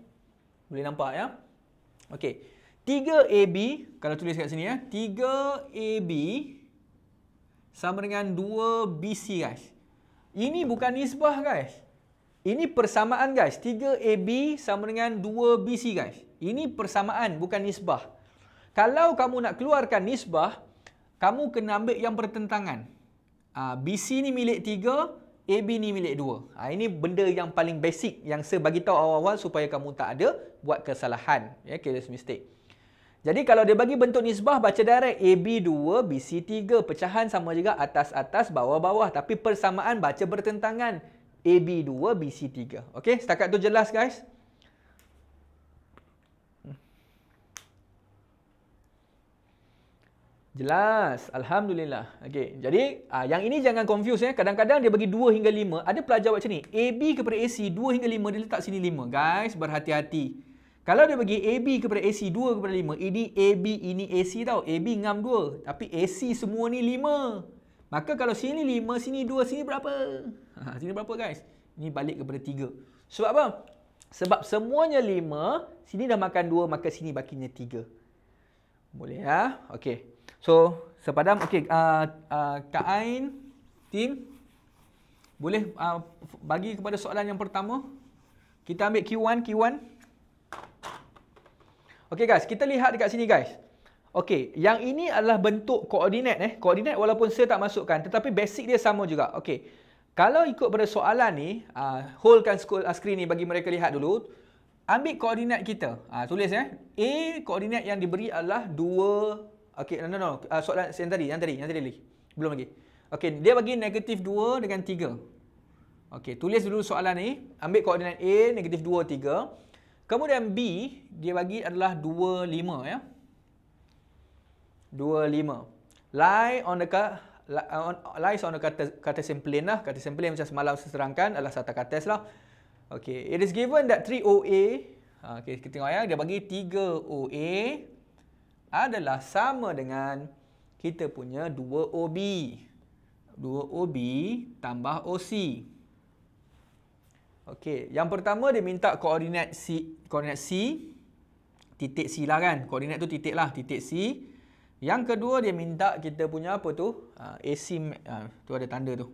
Boleh nampak ya? Okey. 3AB, kalau tulis kat sini ya. 3AB sama dengan 2BC guys. Ini bukan nisbah guys. Ini persamaan guys. 3AB sama dengan 2BC guys. Ini persamaan bukan nisbah. Kalau kamu nak keluarkan nisbah, kamu kena ambil yang bertentangan. Ah, BC ni milik 3, AB ni milik 2. Ha, ah, ini benda yang paling basic yang saya bagi tahu awal-awal supaya kamu tak ada buat kesalahan, ya, careless mistake. Jadi kalau dia bagi bentuk nisbah baca direct AB 2 BC 3 pecahan sama juga atas-atas bawah-bawah tapi persamaan baca bertentangan AB 2 BC 3. Okey, setakat tu jelas guys. Jelas. Alhamdulillah. Okey. Jadi, uh, yang ini jangan confuse ya. Kadang-kadang dia bagi 2 hingga 5. Ada pelajar buat macam ni. AB kepada AC 2 hingga 5 dia letak sini 5. Guys, berhati-hati. Kalau dia bagi AB kepada AC 2 kepada 5, ini AB, ini AC tau. AB ngam 2. Tapi AC semua ni 5. Maka kalau sini 5, sini 2, sini berapa? Ha, sini berapa guys? Ini balik kepada 3. Sebab apa? Sebab semuanya 5, sini dah makan 2, maka sini bakinya 3. Boleh ya? Okey. So, sepadam, okey, uh, ah, uh, ah, Kak Ain, Tim, boleh uh, bagi kepada soalan yang pertama. Kita ambil Q1, Q1. Okey guys, kita lihat dekat sini guys. Okey, yang ini adalah bentuk koordinat eh. Koordinat walaupun saya tak masukkan, tetapi basic dia sama juga. Okey, kalau ikut pada soalan ni, uh, holdkan screen ni bagi mereka lihat dulu. Ambil koordinat kita. Uh, tulis eh. A, koordinat yang diberi adalah 2, Okay, no, no, no. Uh, soalan yang tadi, yang tadi, yang tadi lagi. Belum lagi. Okay, dia bagi negatif 2 dengan 3. Okay, tulis dulu soalan ni. Ambil koordinat A, negatif 2, 3. Kemudian B, dia bagi adalah 2, 5 ya. 2, 5. Lie on the car. Lies on the kata plane lah kata plane macam semalam saya serangkan Adalah satu kata lah Okay It is given that 3 OA ah, Okay kita tengok ya Dia bagi 3 OA adalah sama dengan kita punya 2OB. 2OB tambah OC. Okey, yang pertama dia minta koordinat C, koordinat C titik C lah kan. Koordinat tu titik lah, titik C. Yang kedua dia minta kita punya apa tu? AC, ah, ah, tu ada tanda tu.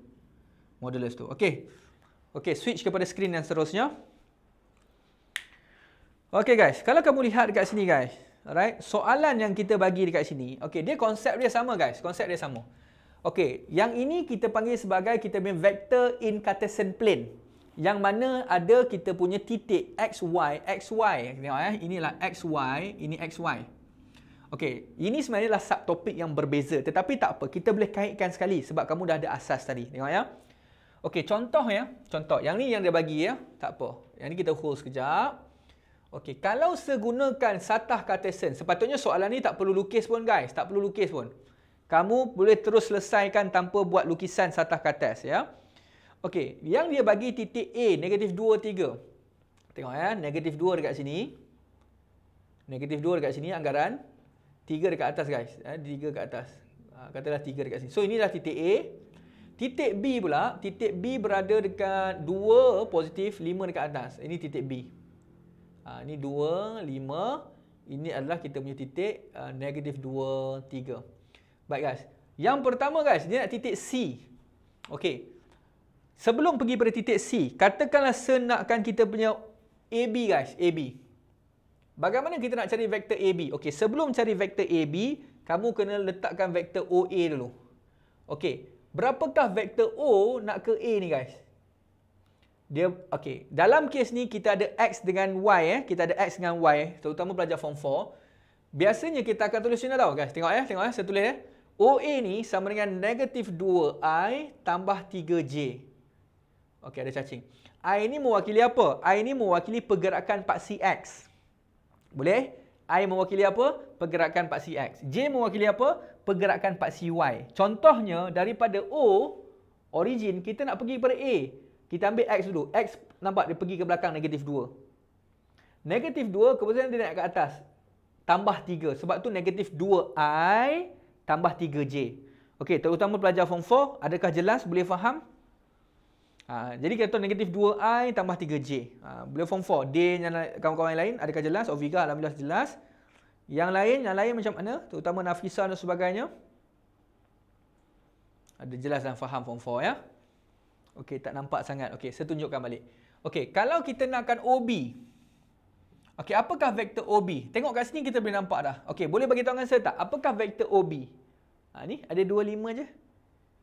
Modulus tu. Okey, okay, switch kepada screen yang seterusnya. Okey guys, kalau kamu lihat dekat sini guys. Alright, soalan yang kita bagi dekat sini, okay, dia konsep dia sama guys, konsep dia sama. Okay, yang ini kita panggil sebagai kita punya vector in Cartesian plane. Yang mana ada kita punya titik (x, y), XY, XY, tengok eh, inilah y), ini (x, y). Okay, ini sebenarnya lah subtopik yang berbeza, tetapi tak apa, kita boleh kaitkan sekali sebab kamu dah ada asas tadi, tengok ya. Okay, contoh ya, contoh, yang ni yang dia bagi ya, tak apa. Yang ni kita hold sekejap. Okey, kalau segunakan satah Cartesian, sepatutnya soalan ni tak perlu lukis pun guys, tak perlu lukis pun. Kamu boleh terus selesaikan tanpa buat lukisan satah kates ya. Okey, yang dia bagi titik A negatif 2, 3. Tengok ya, negatif 2 dekat sini. Negatif 2 dekat sini anggaran. 3 dekat atas guys, ya, eh, 3 dekat atas. Ha, katalah 3 dekat sini. So, inilah titik A. Titik B pula, titik B berada dekat 2 positif, 5 dekat atas. Ini titik B. Ha, ini 2, 5. Ini adalah kita punya titik negatif 2, 3. Baik guys. Yang pertama guys, dia nak titik C. Okey. Sebelum pergi pada titik C, katakanlah senakkan kita punya AB guys, AB. Bagaimana kita nak cari vektor AB? Okey, sebelum cari vektor AB, kamu kena letakkan vektor OA dulu. Okey, berapakah vektor O nak ke A ni guys? dia okey dalam kes ni kita ada x dengan y eh kita ada x dengan y terutama pelajar form 4 biasanya kita akan tulis sini tau guys tengok eh tengok eh saya tulis eh OA ni sama dengan negatif 2i tambah 3j okey ada cacing i ni mewakili apa i ni mewakili pergerakan paksi x boleh i mewakili apa pergerakan paksi x j mewakili apa pergerakan paksi y contohnya daripada o origin kita nak pergi kepada a kita ambil X dulu. X nampak dia pergi ke belakang negatif 2. Negatif 2 kemudian dia naik ke atas. Tambah 3. Sebab tu negatif 2I tambah 3J. Okey, terutama pelajar form 4. Adakah jelas? Boleh faham? Ha, jadi kita tahu negatif 2I tambah 3J. Ha, boleh form 4. D yang kawan-kawan lain. Adakah jelas? Oviga Alhamdulillah jelas. Yang lain, yang lain macam mana? Terutama Nafisa dan sebagainya. Ada jelas dan faham form 4 ya. Okey, tak nampak sangat. Okey, saya tunjukkan balik. Okey, kalau kita nakkan OB. Okey, apakah vektor OB? Tengok kat sini kita boleh nampak dah. Okey, boleh bagi tahu dengan saya tak? Apakah vektor OB? Ha, ni ada 25 je.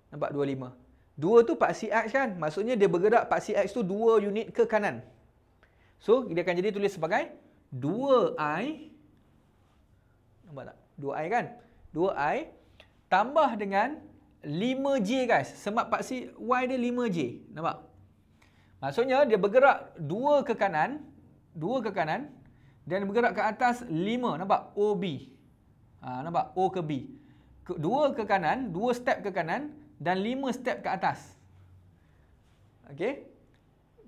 Nampak 25. 2 tu paksi X kan? Maksudnya dia bergerak paksi X tu 2 unit ke kanan. So, dia akan jadi tulis sebagai 2I. Nampak tak? 2I kan? 2I tambah dengan 25. 5J guys. Sebab part C, Y dia 5J. Nampak? Maksudnya dia bergerak 2 ke kanan. 2 ke kanan. Dan bergerak ke atas 5. Nampak? OB. Ha, nampak? O ke B. 2 ke kanan. 2 step ke kanan. Dan 5 step ke atas. Okay.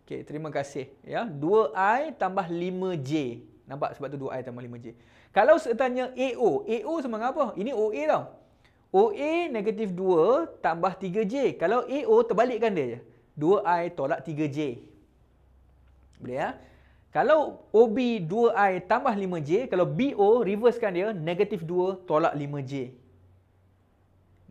Okay, terima kasih. Ya, 2I tambah 5J. Nampak? Sebab tu 2I tambah 5J. Kalau saya tanya AO. AO sama dengan apa? Ini OA tau. OA negatif 2 tambah 3J. Kalau AO terbalikkan dia je. 2I tolak 3J. Boleh ya? Kalau OB 2I tambah 5J. Kalau BO reversekan dia. Negatif 2 tolak 5J.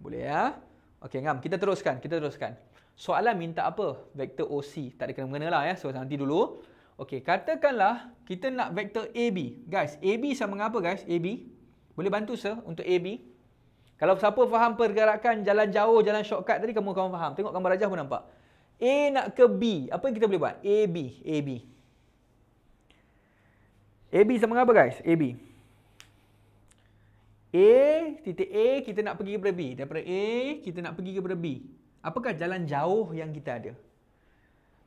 Boleh ya? Okey, ngam. Kita teruskan. Kita teruskan. Soalan minta apa? Vektor OC. Tak ada kena-mengena lah ya. So, nanti dulu. Okey, katakanlah kita nak vektor AB. Guys, AB sama dengan apa guys? AB. Boleh bantu, sir, untuk AB. AB. Kalau siapa faham pergerakan jalan jauh, jalan shortcut tadi, kamu kamu faham. Tengok gambar rajah pun nampak. A nak ke B. Apa yang kita boleh buat? A, B. A, B. A, B sama dengan apa guys? A, B. A, titik A, kita nak pergi kepada B. Daripada A, kita nak pergi kepada B. Apakah jalan jauh yang kita ada?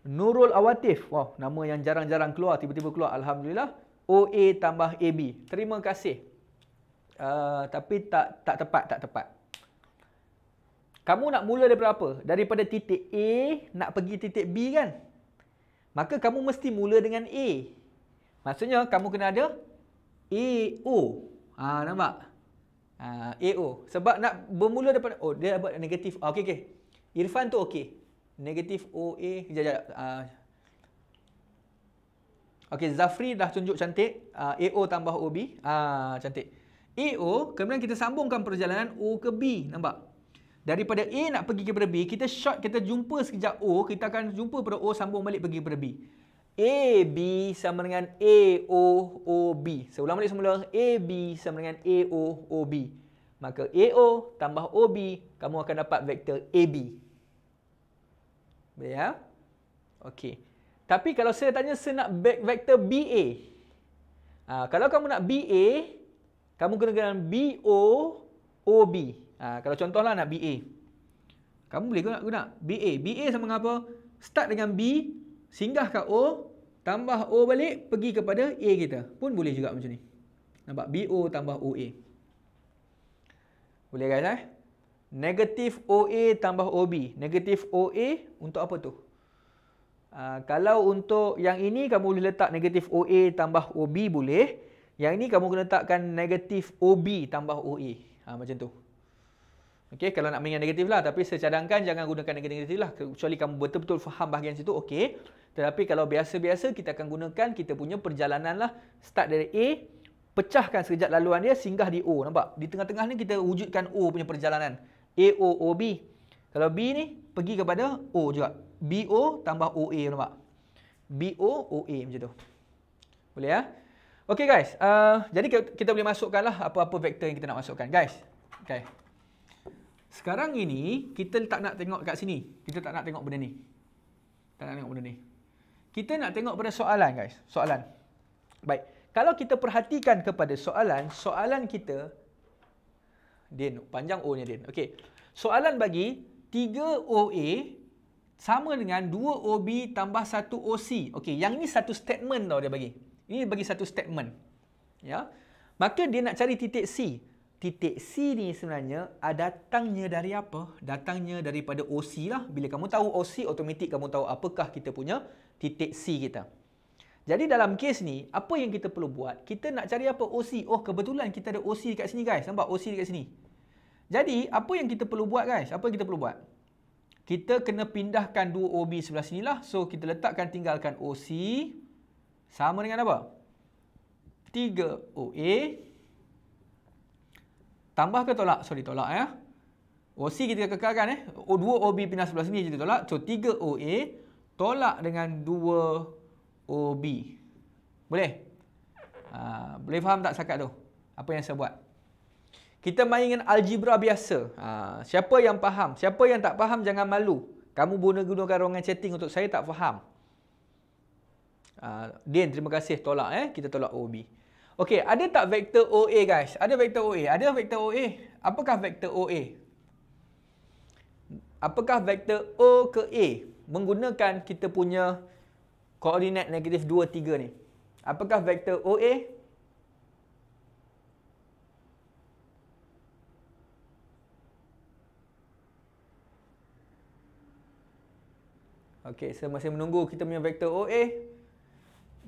Nurul Awatif. Wow, nama yang jarang-jarang keluar. Tiba-tiba keluar. Alhamdulillah. OA tambah AB. Terima kasih. Ah, tapi tak tak tepat, tak tepat. Kamu nak mula daripada apa? Daripada titik A nak pergi titik B kan? Maka kamu mesti mula dengan A. Maksudnya kamu kena ada O. Ha nampak? Ha, O. sebab nak bermula daripada oh dia buat negatif. Ah, okey okey. Irfan tu okey. Negatif OA jap jap. Ha. Okey Zafri dah tunjuk cantik. Ha, O tambah OB. Ah ha, cantik. AO, kemudian kita sambungkan perjalanan O ke B, nampak? Daripada A nak pergi kepada B, kita short, kita jumpa sekejap O, kita akan jumpa pada O, sambung balik pergi kepada B. A B sama dengan A O O B Saya ulang balik semula. B sama dengan A O O B Maka A O tambah O B kamu akan dapat vektor A B Boleh ya? Okey. Tapi kalau saya tanya, saya nak vektor BA. Ha, ah, kalau kamu nak B A kamu kena guna B O O B. Ha, kalau contohlah nak B A. Kamu boleh guna guna B A. B A sama dengan apa? Start dengan B, singgah kat O, tambah O balik pergi kepada A kita. Pun boleh juga macam ni. Nampak B O tambah O A. Boleh guys eh? Negatif OA tambah o OB. Negatif OA untuk apa tu? Uh, kalau untuk yang ini, kamu boleh letak negatif OA tambah o OB boleh. Yang ini kamu kena letakkan negatif OB tambah OE. Ha, macam tu. Okey, kalau nak main yang negatif lah. Tapi secadangkan jangan gunakan negatif-negatif lah. Kecuali kamu betul-betul faham bahagian situ, okey. Tetapi kalau biasa-biasa, kita akan gunakan kita punya perjalanan lah. Start dari A, pecahkan sekejap laluan dia, singgah di O. Nampak? Di tengah-tengah ni kita wujudkan O punya perjalanan. A, O, O, B. Kalau B ni, pergi kepada O juga. B, O tambah O, A. Nampak? B, O, O, A macam tu. Boleh ya? Ha? Okay guys, uh, jadi kita boleh masukkan lah apa-apa vektor yang kita nak masukkan. Guys, okay. Sekarang ini, kita tak nak tengok kat sini. Kita tak nak tengok benda ni. Tak nak tengok benda ni. Kita nak tengok pada soalan guys. Soalan. Baik. Kalau kita perhatikan kepada soalan, soalan kita... Din, panjang O nya Din. Okay. Soalan bagi 3OA sama dengan 2OB tambah 1OC. Okay, yang ni satu statement tau dia bagi. Ini bagi satu statement. Ya. Maka dia nak cari titik C. Titik C ni sebenarnya ada ah, datangnya dari apa? Datangnya daripada OC lah. Bila kamu tahu OC, otomatik kamu tahu apakah kita punya titik C kita. Jadi dalam kes ni, apa yang kita perlu buat? Kita nak cari apa? OC. Oh, kebetulan kita ada OC dekat sini guys. Nampak? OC dekat sini. Jadi, apa yang kita perlu buat guys? Apa yang kita perlu buat? Kita kena pindahkan dua OB sebelah sini lah. So, kita letakkan tinggalkan OC. Sama dengan apa? 3OA Tambah ke tolak? Sorry, tolak ya. OC oh, kita kekalkan eh. O2, OB pindah sebelah sini kita tolak. So, 3OA tolak dengan 2OB. Boleh? Ha, boleh faham tak sakat tu? Apa yang saya buat? Kita main dengan algebra biasa. Ha, siapa yang faham? Siapa yang tak faham, jangan malu. Kamu guna-gunakan ruangan chatting untuk saya tak faham. Ah, Din, terima kasih tolak eh. Kita tolak OB. Okey, ada tak vektor OA guys? Ada vektor OA? Ada vektor OA? Apakah vektor OA? Apakah vektor O ke A? Menggunakan kita punya koordinat negatif 2, 3 ni. Apakah vektor OA? Okey, saya masih menunggu kita punya vektor OA.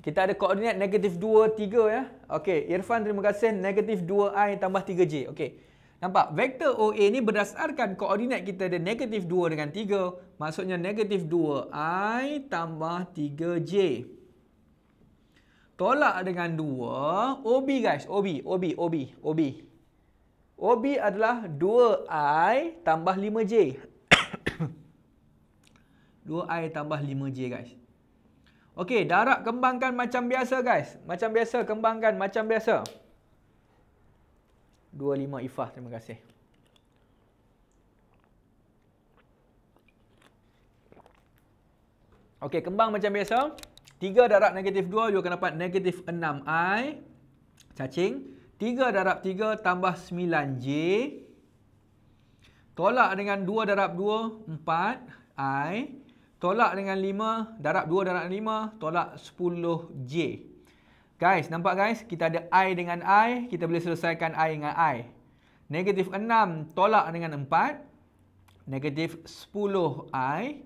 Kita ada koordinat negatif 2, 3 ya. Okey, Irfan terima kasih. Negatif 2i tambah 3j. Okey. Nampak? Vektor OA ni berdasarkan koordinat kita ada negatif 2 dengan 3. Maksudnya negatif 2i tambah 3j. Tolak dengan 2. OB guys. OB. OB. OB. OB. OB adalah 2i tambah 5j. 2i tambah 5j guys. Okey, darab kembangkan macam biasa guys. Macam biasa kembangkan macam biasa. 25 ifah, terima kasih. Okey, kembang macam biasa. 3 darab negatif 2, you akan dapat negatif 6i. Cacing. 3 darab 3 tambah 9j. Tolak dengan 2 darab 2, 4i tolak dengan 5, darab 2 darab 5, tolak 10J. Guys, nampak guys? Kita ada I dengan I, kita boleh selesaikan I dengan I. Negatif 6, tolak dengan 4. Negatif 10I.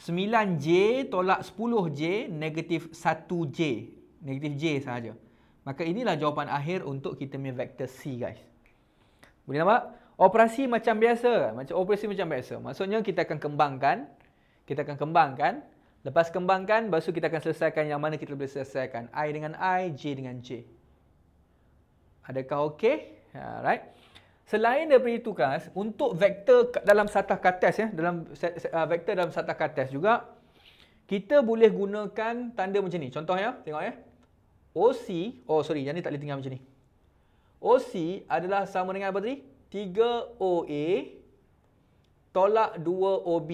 9J, tolak 10J, negatif 1J. Negatif J sahaja. Maka inilah jawapan akhir untuk kita punya vektor C guys. Boleh nampak? Operasi macam biasa. Macam operasi macam biasa. Maksudnya kita akan kembangkan kita akan kembangkan. Lepas kembangkan, lepas tu kita akan selesaikan yang mana kita boleh selesaikan. I dengan I, J dengan J. Adakah okey? Ya, alright. Selain daripada itu, Kas, untuk vektor dalam satah kartes, ya, dalam uh, vektor dalam satah kartes juga, kita boleh gunakan tanda macam ni. Contohnya, tengok ya. OC, oh sorry, yang ni tak boleh tinggal macam ni. OC adalah sama dengan apa tadi? 3OA tolak 2OB.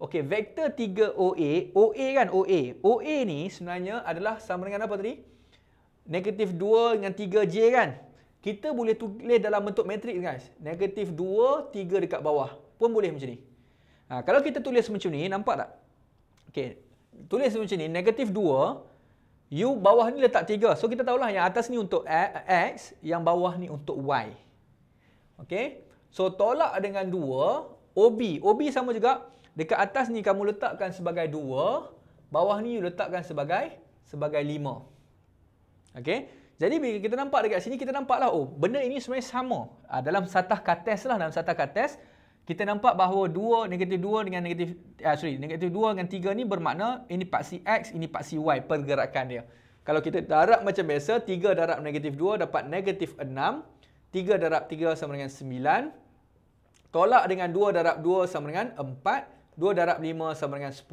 Okey, vektor 3 OA, OA kan OA. OA ni sebenarnya adalah sama dengan apa tadi? Negatif 2 dengan 3J kan? Kita boleh tulis dalam bentuk matriks guys. Negatif 2, 3 dekat bawah pun boleh macam ni. Ha, kalau kita tulis macam ni, nampak tak? Okey, tulis macam ni, negatif 2, U bawah ni letak 3. So kita tahulah yang atas ni untuk X, yang bawah ni untuk Y. Okey, so tolak dengan 2, OB. OB sama juga. Dekat atas ni kamu letakkan sebagai dua. Bawah ni you letakkan sebagai sebagai lima. Okay. Jadi bila kita nampak dekat sini, kita nampaklah oh benda ini sebenarnya sama. Ha, dalam satah kates lah, dalam satah kates. Kita nampak bahawa dua, negatif dua dengan negatif, ah, sorry, negatif dua dengan tiga ni bermakna ini paksi X, ini paksi Y pergerakan dia. Kalau kita darab macam biasa, tiga darab negatif dua dapat negatif enam. Tiga darab tiga sama dengan sembilan. Tolak dengan dua darab dua sama dengan empat. 2 darab 5 sama dengan 10.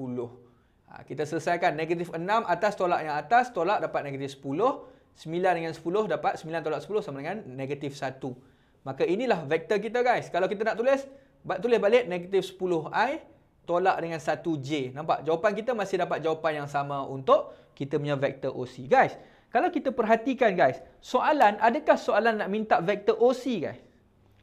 Ha, kita selesaikan negatif 6 atas tolak yang atas, tolak dapat negatif 10. 9 dengan 10 dapat 9 tolak 10 sama dengan negatif 1. Maka inilah vektor kita guys. Kalau kita nak tulis, tulis balik negatif 10i tolak dengan 1j. Nampak? Jawapan kita masih dapat jawapan yang sama untuk kita punya vektor OC. Guys, kalau kita perhatikan guys, soalan adakah soalan nak minta vektor OC guys?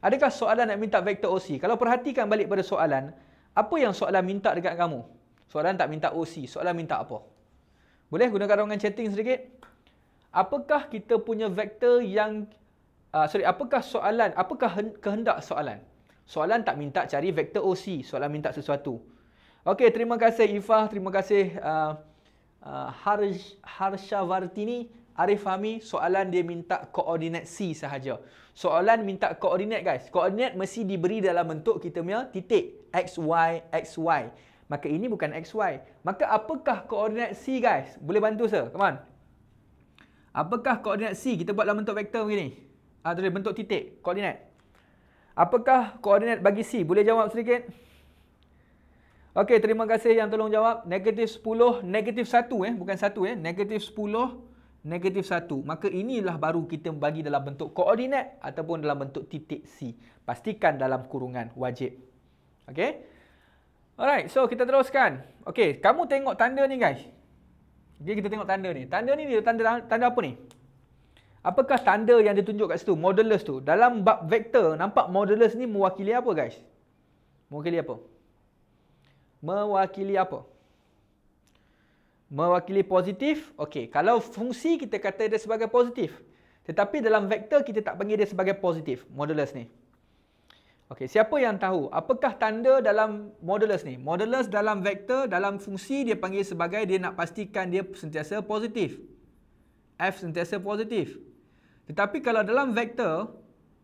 Adakah soalan nak minta vektor OC? Kalau perhatikan balik pada soalan, apa yang soalan minta dekat kamu? Soalan tak minta OC, soalan minta apa? Boleh gunakan ruangan chatting sedikit? Apakah kita punya vektor yang uh, sorry, apakah soalan, apakah kehendak soalan? Soalan tak minta cari vektor OC, soalan minta sesuatu. Okey, terima kasih Ifah, terima kasih uh, uh, Harsh Harsha Vartini Arif Fahmi, soalan dia minta C sahaja. Soalan minta koordinat guys. Koordinat mesti diberi dalam bentuk kita punya titik. X, Y, X, Y. Maka ini bukan X, Y. Maka apakah koordinat C guys? Boleh bantu sir? Come on. Apakah koordinat C? Kita buat dalam bentuk vektor begini. atau ah, sorry, bentuk titik. Koordinat. Apakah koordinat bagi C? Boleh jawab sedikit? Okey, terima kasih yang tolong jawab. Negatif 10, negatif 1 eh. Bukan 1 eh. Negatif 10, negatif 1, maka inilah baru kita bagi dalam bentuk koordinat ataupun dalam bentuk titik C. Pastikan dalam kurungan wajib. Okay? Alright, so kita teruskan. Okay, kamu tengok tanda ni guys. Jadi kita tengok tanda ni. Tanda ni dia tanda tanda apa ni? Apakah tanda yang ditunjuk kat situ, modulus tu? Dalam bab vektor, nampak modulus ni mewakili apa guys? Mewakili apa? Mewakili apa? mewakili positif, okey. Kalau fungsi kita kata dia sebagai positif. Tetapi dalam vektor kita tak panggil dia sebagai positif, modulus ni. Okey, siapa yang tahu apakah tanda dalam modulus ni? Modulus dalam vektor, dalam fungsi dia panggil sebagai dia nak pastikan dia sentiasa positif. F sentiasa positif. Tetapi kalau dalam vektor,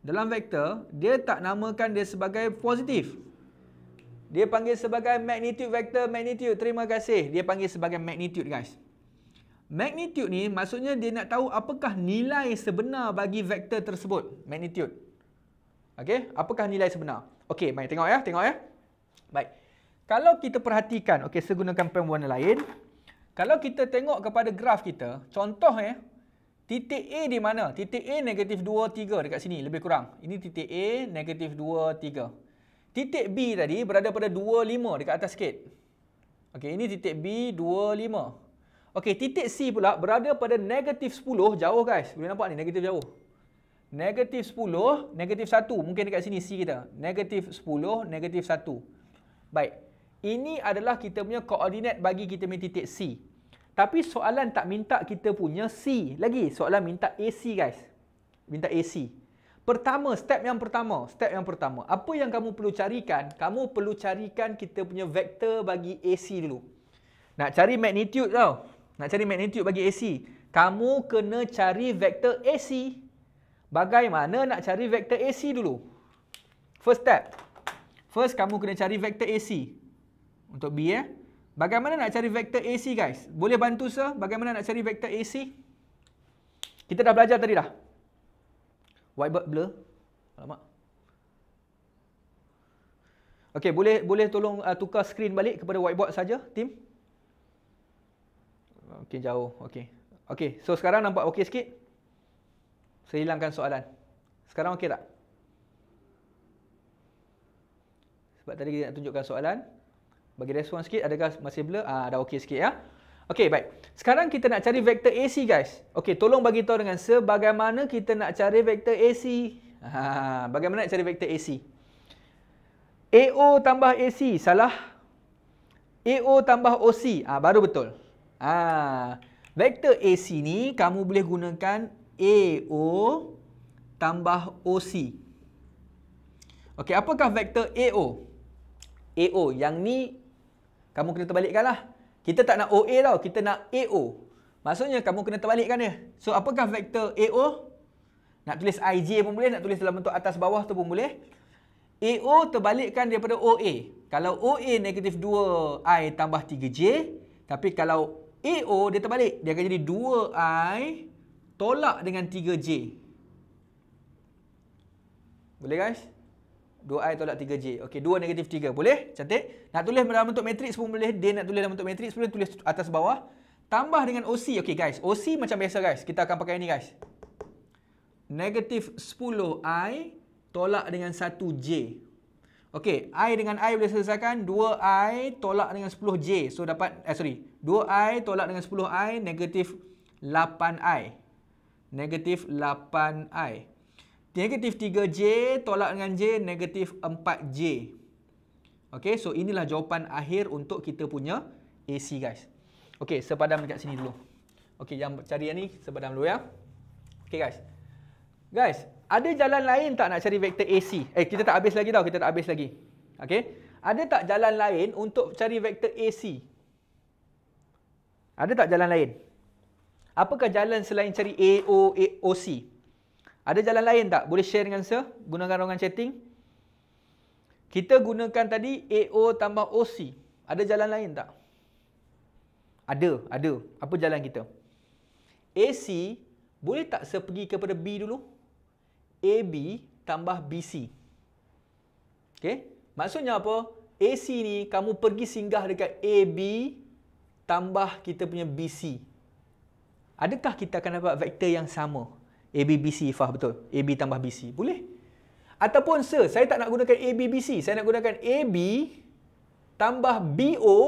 dalam vektor, dia tak namakan dia sebagai positif. Dia panggil sebagai magnitude vector magnitude. Terima kasih. Dia panggil sebagai magnitude guys. Magnitude ni maksudnya dia nak tahu apakah nilai sebenar bagi vektor tersebut. Magnitude. Okey, apakah nilai sebenar? Okey, mari tengok ya, tengok ya. Baik. Kalau kita perhatikan, okey, saya gunakan pen warna lain. Kalau kita tengok kepada graf kita, contoh ya, titik A di mana? Titik A -2 3 dekat sini lebih kurang. Ini titik A -2 3. Titik B tadi berada pada 2,5 dekat atas sikit. Okey, ini titik B 2,5. Okey, titik C pula berada pada negatif 10. Jauh guys. Boleh nampak ni negatif jauh. Negatif 10, negatif 1. Mungkin dekat sini C kita. Negatif 10, negatif 1. Baik. Ini adalah kita punya koordinat bagi kita punya titik C. Tapi soalan tak minta kita punya C. Lagi soalan minta AC guys. Minta AC. AC. Pertama, step yang pertama, step yang pertama. Apa yang kamu perlu carikan? Kamu perlu carikan kita punya vektor bagi AC dulu. Nak cari magnitude tau. Nak cari magnitude bagi AC. Kamu kena cari vektor AC. Bagaimana nak cari vektor AC dulu? First step. First, kamu kena cari vektor AC. Untuk B eh. Bagaimana nak cari vektor AC guys? Boleh bantu sir? Bagaimana nak cari vektor AC? Kita dah belajar tadi dah. Whiteboard blur. Alamak. Okey, boleh boleh tolong uh, tukar screen balik kepada whiteboard saja, team? Okey, jauh. Okey. Okey, so sekarang nampak okey sikit? Saya hilangkan soalan. Sekarang okey tak? Sebab tadi kita nak tunjukkan soalan. Bagi respon sikit, adakah masih blur? Ah, dah okey sikit ya. Okey, baik. Sekarang kita nak cari vektor AC, guys. Okey, tolong bagi tahu dengan sebagaimana kita nak cari vektor AC. Ha, bagaimana nak cari vektor AC? AO tambah AC, salah. AO tambah OC, ha, ah, baru betul. Ha, vektor AC ni kamu boleh gunakan AO tambah OC. Okey, apakah vektor AO? AO, yang ni kamu kena terbalikkan lah. Kita tak nak OA tau, kita nak AO. Maksudnya kamu kena terbalikkan dia. So apakah vektor AO? Nak tulis IJ pun boleh, nak tulis dalam bentuk atas bawah tu pun boleh. AO terbalikkan daripada OA. Kalau OA negatif 2I tambah 3J. Tapi kalau AO dia terbalik. Dia akan jadi 2I tolak dengan 3J. Boleh guys? 2i tolak 3j. Okey, 2 negatif 3. Boleh? Cantik. Nak tulis dalam bentuk matriks pun boleh. D nak tulis dalam bentuk matriks pun boleh tulis atas bawah. Tambah dengan OC. Okey, guys. OC macam biasa, guys. Kita akan pakai ini, guys. Negatif 10i tolak dengan 1j. Okey, i dengan i boleh selesaikan. 2i tolak dengan 10j. So, dapat, eh, sorry. 2i tolak dengan 10i negatif 8i. Negatif 8i. Negatif 3J tolak dengan J, negatif 4J. Okay, so inilah jawapan akhir untuk kita punya AC guys. Okay, sepadam dekat sini dulu. Okay, yang cari yang ni sepadam dulu ya. Okay guys. Guys, ada jalan lain tak nak cari vektor AC? Eh, kita tak habis lagi tau, kita tak habis lagi. Okay, ada tak jalan lain untuk cari vektor AC? Ada tak jalan lain? Apakah jalan selain cari AO, AOC? AOC? Ada jalan lain tak? Boleh share dengan saya gunakan ruangan chatting. Kita gunakan tadi AO tambah OC. Ada jalan lain tak? Ada, ada. Apa jalan kita? AC boleh tak saya pergi kepada B dulu? AB tambah BC. Okey? Maksudnya apa? AC ni kamu pergi singgah dekat AB tambah kita punya BC. Adakah kita akan dapat vektor yang sama? ABBC Fah betul. AB tambah BC. Boleh? Ataupun sir, saya tak nak gunakan ABBC. Saya nak gunakan AB tambah BO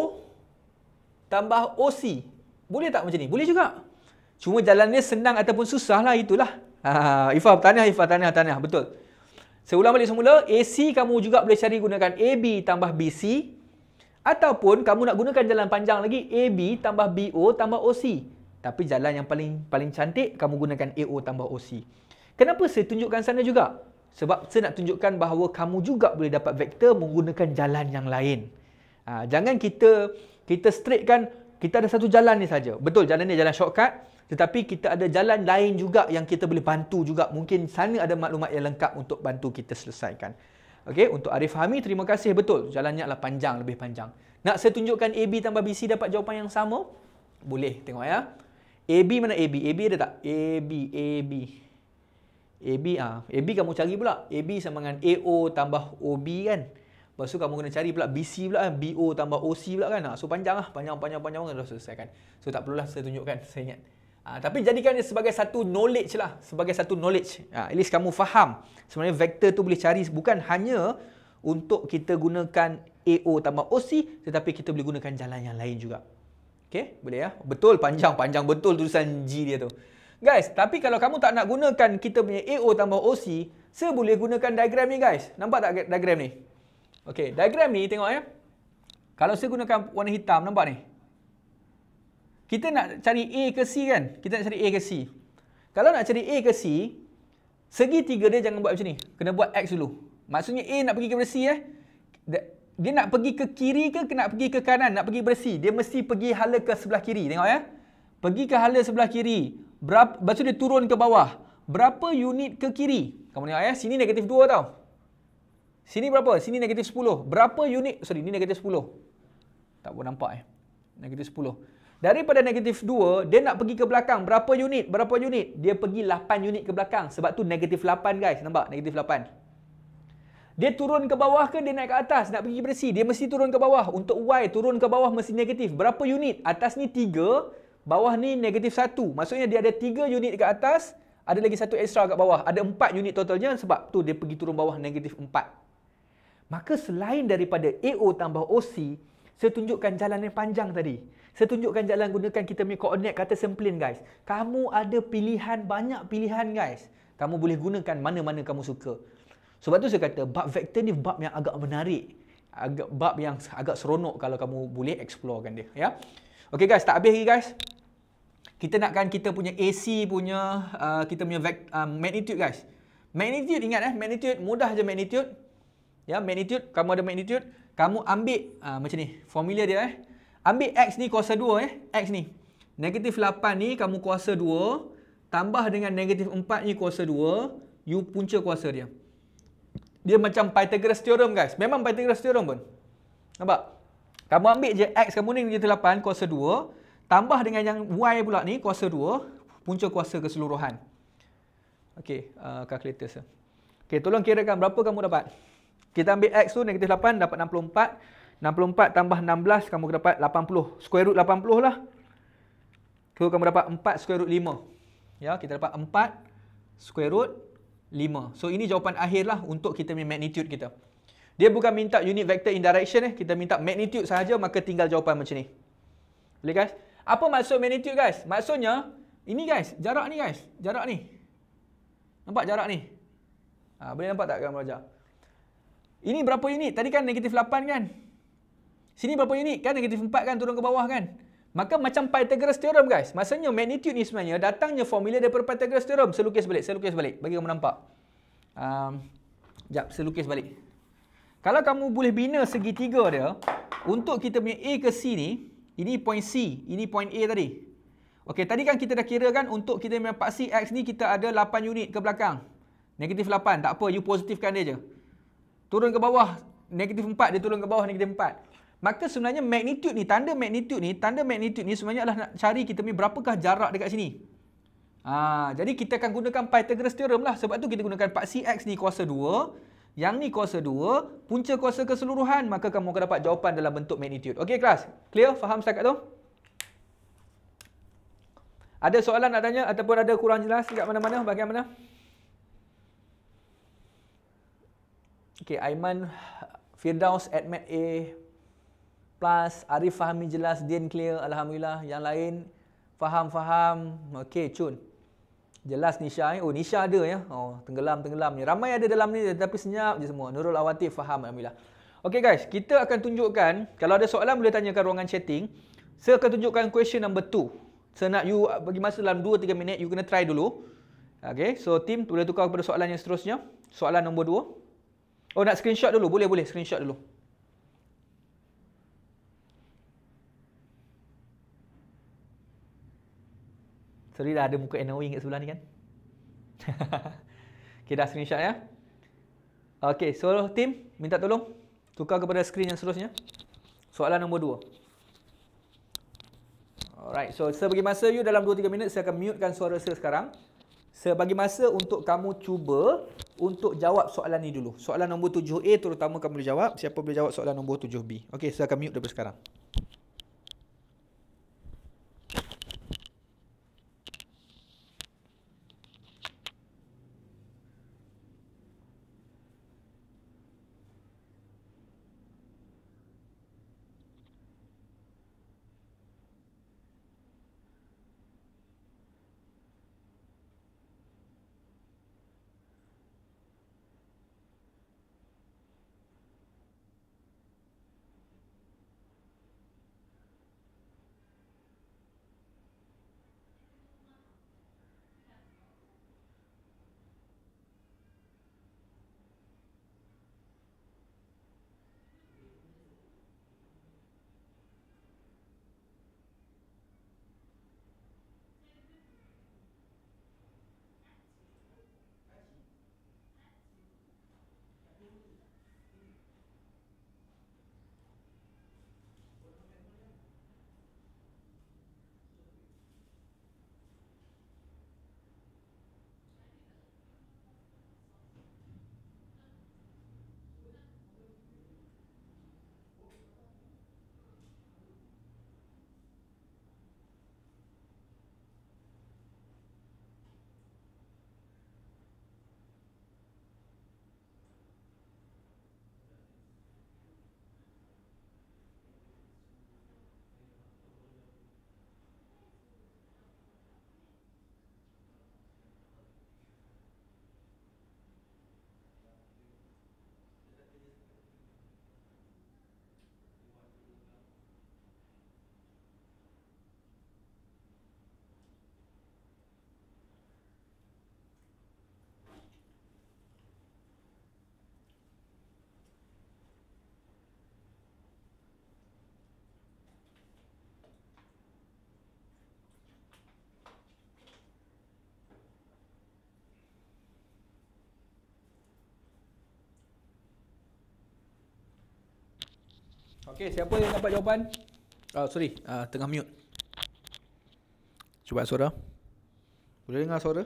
tambah OC. Boleh tak macam ni? Boleh juga. Cuma jalannya senang ataupun susah lah itulah. Ha, Ifah, tanya, Ifah, tanya, tahniah. Betul. Saya ulang balik semula. AC kamu juga boleh cari gunakan AB tambah BC. Ataupun kamu nak gunakan jalan panjang lagi AB tambah BO tambah OC. Tapi jalan yang paling paling cantik kamu gunakan AO tambah OC. Kenapa saya tunjukkan sana juga? Sebab saya nak tunjukkan bahawa kamu juga boleh dapat vektor menggunakan jalan yang lain. Ha, jangan kita kita kan kita ada satu jalan ni saja. Betul jalan ni jalan shortcut tetapi kita ada jalan lain juga yang kita boleh bantu juga. Mungkin sana ada maklumat yang lengkap untuk bantu kita selesaikan. Okay untuk Arif Fahmi terima kasih betul. Jalannya adalah panjang, lebih panjang. Nak saya tunjukkan AB tambah BC dapat jawapan yang sama? Boleh, tengok ya. AB mana AB? AB ada tak? AB, AB. AB ah, ha. AB kamu cari pula. AB sama dengan AO tambah OB kan. Lepas tu kamu kena cari pula BC pula kan. BO tambah OC pula kan. Ha. So panjang lah. Panjang, panjang, panjang, panjang dah selesai kan. So tak perlulah saya tunjukkan. Saya ingat. Ha. tapi jadikan dia sebagai satu knowledge lah. Sebagai satu knowledge. Ha. at least kamu faham. Sebenarnya vektor tu boleh cari bukan hanya untuk kita gunakan AO tambah OC tetapi kita boleh gunakan jalan yang lain juga. Okay, boleh ya? Betul panjang, panjang betul tulisan G dia tu. Guys, tapi kalau kamu tak nak gunakan kita punya AO tambah OC, saya boleh gunakan diagram ni guys. Nampak tak diagram ni? Okay, diagram ni tengok ya. Kalau saya gunakan warna hitam, nampak ni? Kita nak cari A ke C kan? Kita nak cari A ke C. Kalau nak cari A ke C, segi tiga dia jangan buat macam ni. Kena buat X dulu. Maksudnya A nak pergi ke C eh dia nak pergi ke kiri ke nak pergi ke kanan nak pergi bersih dia mesti pergi hala ke sebelah kiri tengok ya pergi ke hala sebelah kiri berapa lepas tu dia turun ke bawah berapa unit ke kiri kamu tengok ya sini negatif 2 tau sini berapa sini negatif 10 berapa unit sorry ni negatif 10 tak boleh nampak ya? negatif 10 daripada negatif 2 dia nak pergi ke belakang berapa unit berapa unit dia pergi 8 unit ke belakang sebab tu negatif 8 guys nampak negatif 8 dia turun ke bawah ke dia naik ke atas nak pergi bersih? Dia mesti turun ke bawah. Untuk Y turun ke bawah mesti negatif. Berapa unit? Atas ni 3, bawah ni negatif 1. Maksudnya dia ada 3 unit dekat atas, ada lagi satu extra dekat bawah. Ada 4 unit totalnya sebab tu dia pergi turun bawah negatif 4. Maka selain daripada AO tambah OC, saya tunjukkan jalan yang panjang tadi. Saya tunjukkan jalan gunakan kita punya koordinat kata semplin guys. Kamu ada pilihan, banyak pilihan guys. Kamu boleh gunakan mana-mana kamu suka. Sebab tu saya kata bab vektor ni bab yang agak menarik. Agak bab yang agak seronok kalau kamu boleh explorekan dia, ya. Okey guys, tak habis lagi guys. Kita nakkan kita punya AC punya uh, kita punya vect, uh, magnitude guys. Magnitude ingat eh, magnitude mudah je magnitude. Ya, magnitude kamu ada magnitude, kamu ambil uh, macam ni, formula dia eh. Ambil x ni kuasa 2 eh, x ni. Negatif 8 ni kamu kuasa 2 tambah dengan negatif 4 ni kuasa 2 u punca kuasa dia dia macam Pythagoras Theorem guys. Memang Pythagoras Theorem pun. Nampak? Kamu ambil je X kamu ni menjadi 8 kuasa 2. Tambah dengan yang Y pula ni kuasa 2. Punca kuasa keseluruhan. Okay. Uh, calculator saya. Okay. Tolong kirakan berapa kamu dapat. Kita ambil X tu negatif 8 dapat 64. 64 tambah 16 kamu dapat 80. Square root 80 lah. So kamu dapat 4 square root 5. Ya. Kita dapat 4 square root 5. 5. So ini jawapan akhir lah untuk kita punya magnitude kita. Dia bukan minta unit vector in direction eh. Kita minta magnitude sahaja maka tinggal jawapan macam ni. Boleh guys? Apa maksud magnitude guys? Maksudnya ini guys, jarak ni guys. Jarak ni. Nampak jarak ni? Ha, boleh nampak tak kawan belajar? Ini berapa unit? Tadi kan negatif 8 kan? Sini berapa unit? Kan negatif 4 kan turun ke bawah kan? Maka macam Pythagoras Theorem guys. Maksudnya magnitude ni sebenarnya datangnya formula daripada Pythagoras Theorem. Saya lukis balik. Saya lukis balik. Bagi kamu nampak. Um, sekejap. Saya lukis balik. Kalau kamu boleh bina segitiga dia. Untuk kita punya A ke C ni. Ini point C. Ini point A tadi. Okey. Tadi kan kita dah kira kan untuk kita punya paksi X ni kita ada 8 unit ke belakang. Negatif 8. Tak apa. You positifkan dia je. Turun ke bawah. Negatif 4. Dia turun ke bawah. Negatif 4 maka sebenarnya magnitude ni, tanda magnitude ni, tanda magnitude ni sebenarnya adalah nak cari kita ni berapakah jarak dekat sini. Ha, jadi kita akan gunakan Pythagoras Theorem lah. Sebab tu kita gunakan 4 x ni kuasa 2, yang ni kuasa 2, punca kuasa keseluruhan, maka kamu akan dapat jawapan dalam bentuk magnitude. Okey kelas, clear? Faham setakat tu? Ada soalan nak tanya ataupun ada kurang jelas dekat mana-mana, bagaimana? Okey, Aiman Firdaus at Matt A plus Arif fahami jelas din clear alhamdulillah yang lain faham-faham okey cun jelas Nisha eh? oh Nisha ada ya oh tenggelam tenggelam ni ramai ada dalam ni tapi senyap je semua Nurul Awati faham alhamdulillah okey guys kita akan tunjukkan kalau ada soalan boleh tanyakan ruangan chatting saya akan tunjukkan question number 2 saya nak you bagi masa dalam 2 3 minit you kena try dulu okey so team boleh tukar kepada soalan yang seterusnya soalan nombor 2 oh nak screenshot dulu boleh boleh screenshot dulu Sorry dah ada muka annoying e kat sebelah ni kan. okay dah screenshot ya. Okay so tim, minta tolong tukar kepada screen yang seterusnya. Soalan nombor 2. Alright so sebagai masa you dalam 2-3 minit saya akan mutekan suara saya sekarang. Sebagai masa untuk kamu cuba untuk jawab soalan ni dulu. Soalan nombor 7A terutama kamu boleh jawab. Siapa boleh jawab soalan nombor 7B. Okay saya akan mute daripada sekarang. Okey, siapa yang dapat jawapan? Oh, sorry, uh, tengah mute. Cuba suara. Boleh dengar suara?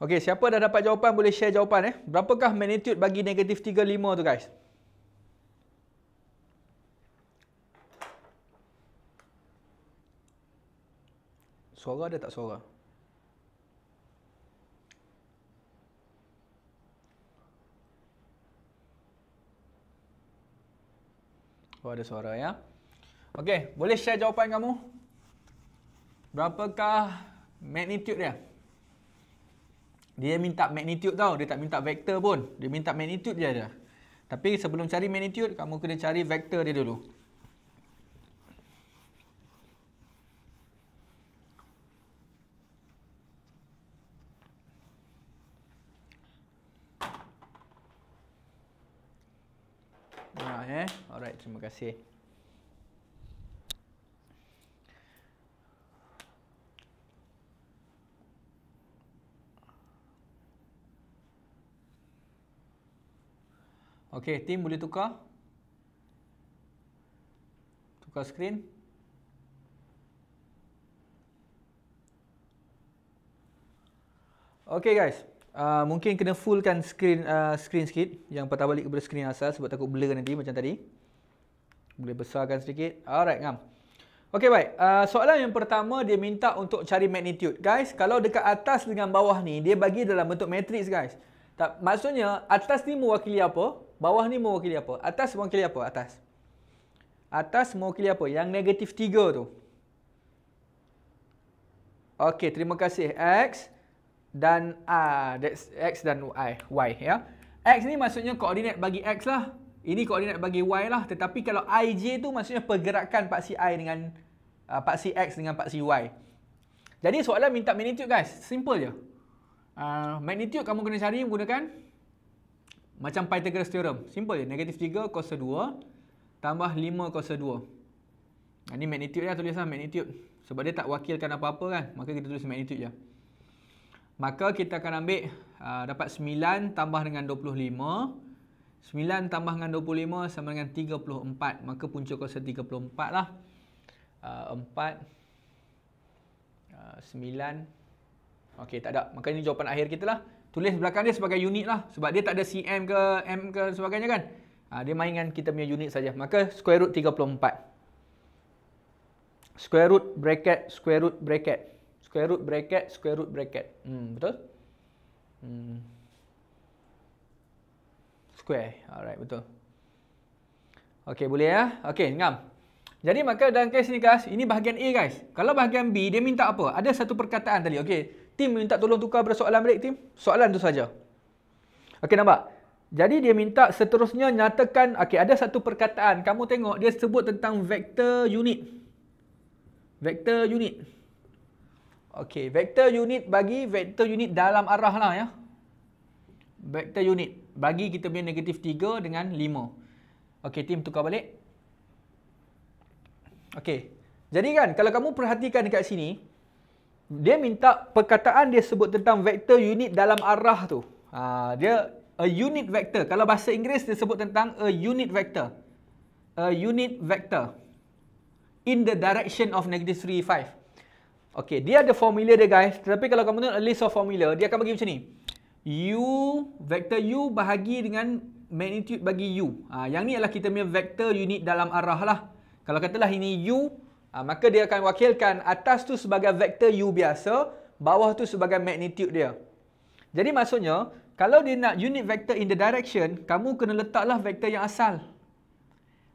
Okey, siapa dah dapat jawapan boleh share jawapan eh. Berapakah magnitude bagi negatif 35 tu guys? Suara ada tak suara? ada suara ya. Okey, boleh share jawapan kamu? Berapakah magnitude dia? Dia minta magnitude tau, dia tak minta vektor pun. Dia minta magnitude dia ada. Tapi sebelum cari magnitude, kamu kena cari vektor dia dulu. terima kasih. Okey, tim boleh tukar? Tukar skrin. Okey guys, uh, mungkin kena fullkan skrin uh, skrin sikit yang patah balik kepada skrin asal sebab takut blur nanti macam tadi boleh besarkan sedikit. Alright, ngam. Okay, baik. Uh, soalan yang pertama, dia minta untuk cari magnitude. Guys, kalau dekat atas dengan bawah ni, dia bagi dalam bentuk matrix, guys. Tak, maksudnya, atas ni mewakili apa? Bawah ni mewakili apa? Atas mewakili apa? Atas. Atas mewakili apa? Yang negatif 3 tu. Okay, terima kasih. X dan uh, that's X dan Y. Y, ya. Yeah? X ni maksudnya koordinat bagi X lah. Ini koordinat bagi Y lah. Tetapi kalau IJ tu maksudnya pergerakan paksi I dengan uh, paksi X dengan paksi Y. Jadi soalan minta magnitude guys. Simple je. Uh, magnitude kamu kena cari menggunakan macam Pythagoras Theorem. Simple je. Negatif 3 kos 2 tambah 5 kos 2. Uh, ni magnitude dia tulislah magnitude. Sebab dia tak wakilkan apa-apa kan. Maka kita tulis magnitude je. Maka kita akan ambil uh, dapat 9 tambah dengan 25 25 9 tambah dengan 25 sama dengan 34. Maka punca kuasa 34 lah. Uh, 4. Uh, 9. Okey, tak ada. Maka ini jawapan akhir kita lah. Tulis belakang dia sebagai unit lah. Sebab dia tak ada CM ke M ke sebagainya kan. Uh, dia mainkan kita punya unit saja. Maka square root 34. Square root bracket, square root bracket. Square root bracket, square root bracket. Hmm, betul? Hmm square. Alright, betul. Okey, boleh ya? Okey, ngam. Jadi maka dalam kes ni guys, ini bahagian A guys. Kalau bahagian B dia minta apa? Ada satu perkataan tadi. Okey, tim minta tolong tukar pada soalan balik tim. Soalan tu saja. Okey, nampak? Jadi dia minta seterusnya nyatakan okey, ada satu perkataan. Kamu tengok dia sebut tentang vektor unit. Vektor unit. Okey, vektor unit bagi vektor unit dalam arah lah ya. Vektor unit bagi kita punya negatif 3 dengan 5. Okey, tim tukar balik. Okey. Jadi kan, kalau kamu perhatikan dekat sini, dia minta perkataan dia sebut tentang vektor unit dalam arah tu. Ha, dia a unit vector. Kalau bahasa Inggeris, dia sebut tentang a unit vector. A unit vector. In the direction of negative 3, 5. Okey, dia ada formula dia guys. Tetapi kalau kamu tengok a list of formula, dia akan bagi macam ni. U vector U bahagi dengan magnitude bagi U. Ha, yang ni adalah kita punya vector unit dalam arah lah. Kalau katalah ini U, ha, maka dia akan wakilkan atas tu sebagai vector U biasa, bawah tu sebagai magnitude dia. Jadi maksudnya, kalau dia nak unit vector in the direction, kamu kena letaklah vector yang asal.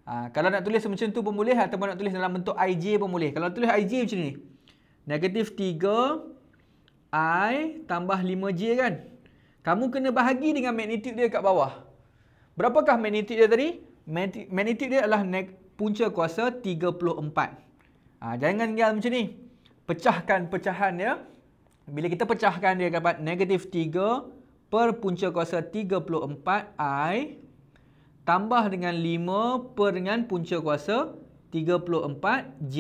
Ha, kalau nak tulis macam tu pun boleh ataupun nak tulis dalam bentuk IJ pun boleh. Kalau tulis IJ macam ni. Negatif 3 I tambah 5J kan. Kamu kena bahagi dengan magnitude dia kat bawah. Berapakah magnitude dia tadi? Magnitude dia adalah punca kuasa 34. Ha, ah, jangan gil macam ni. Pecahkan pecahan dia. Bila kita pecahkan dia dapat negatif 3 per punca kuasa 34i tambah dengan 5 per dengan punca kuasa 34j.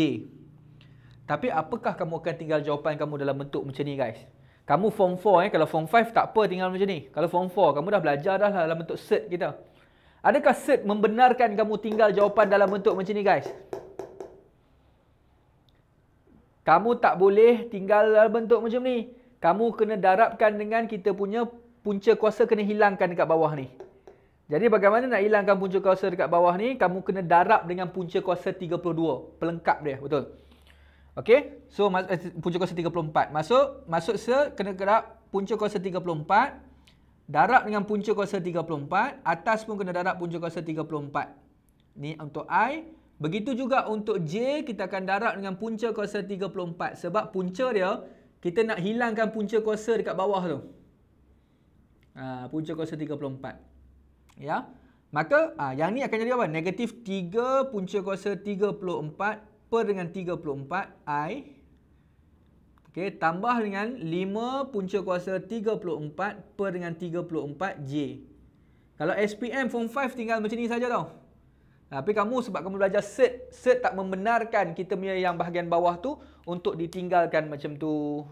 Tapi apakah kamu akan tinggal jawapan kamu dalam bentuk macam ni guys? Kamu form 4 eh, kalau form 5 tak apa tinggal macam ni. Kalau form 4, kamu dah belajar dah lah dalam bentuk cert kita. Adakah cert membenarkan kamu tinggal jawapan dalam bentuk macam ni guys? Kamu tak boleh tinggal dalam bentuk macam ni. Kamu kena darabkan dengan kita punya punca kuasa kena hilangkan dekat bawah ni. Jadi bagaimana nak hilangkan punca kuasa dekat bawah ni? Kamu kena darab dengan punca kuasa 32. Pelengkap dia, betul? Betul? Okey. So eh, punca kuasa 34. Masuk masuk se kena darab punca kuasa 34. Darab dengan punca kuasa 34, atas pun kena darab punca kuasa 34. Ni untuk i. Begitu juga untuk j kita akan darab dengan punca kuasa 34 sebab punca dia kita nak hilangkan punca kuasa dekat bawah tu. Ha, punca kuasa 34. Ya. Maka ha, yang ni akan jadi apa? Negatif 3 punca kuasa 34 per dengan 34 I. Okey, tambah dengan 5 punca kuasa 34 per dengan 34 J. Kalau SPM form 5 tinggal macam ni saja tau. Tapi kamu sebab kamu belajar set set tak membenarkan kita punya yang bahagian bawah tu untuk ditinggalkan macam tu.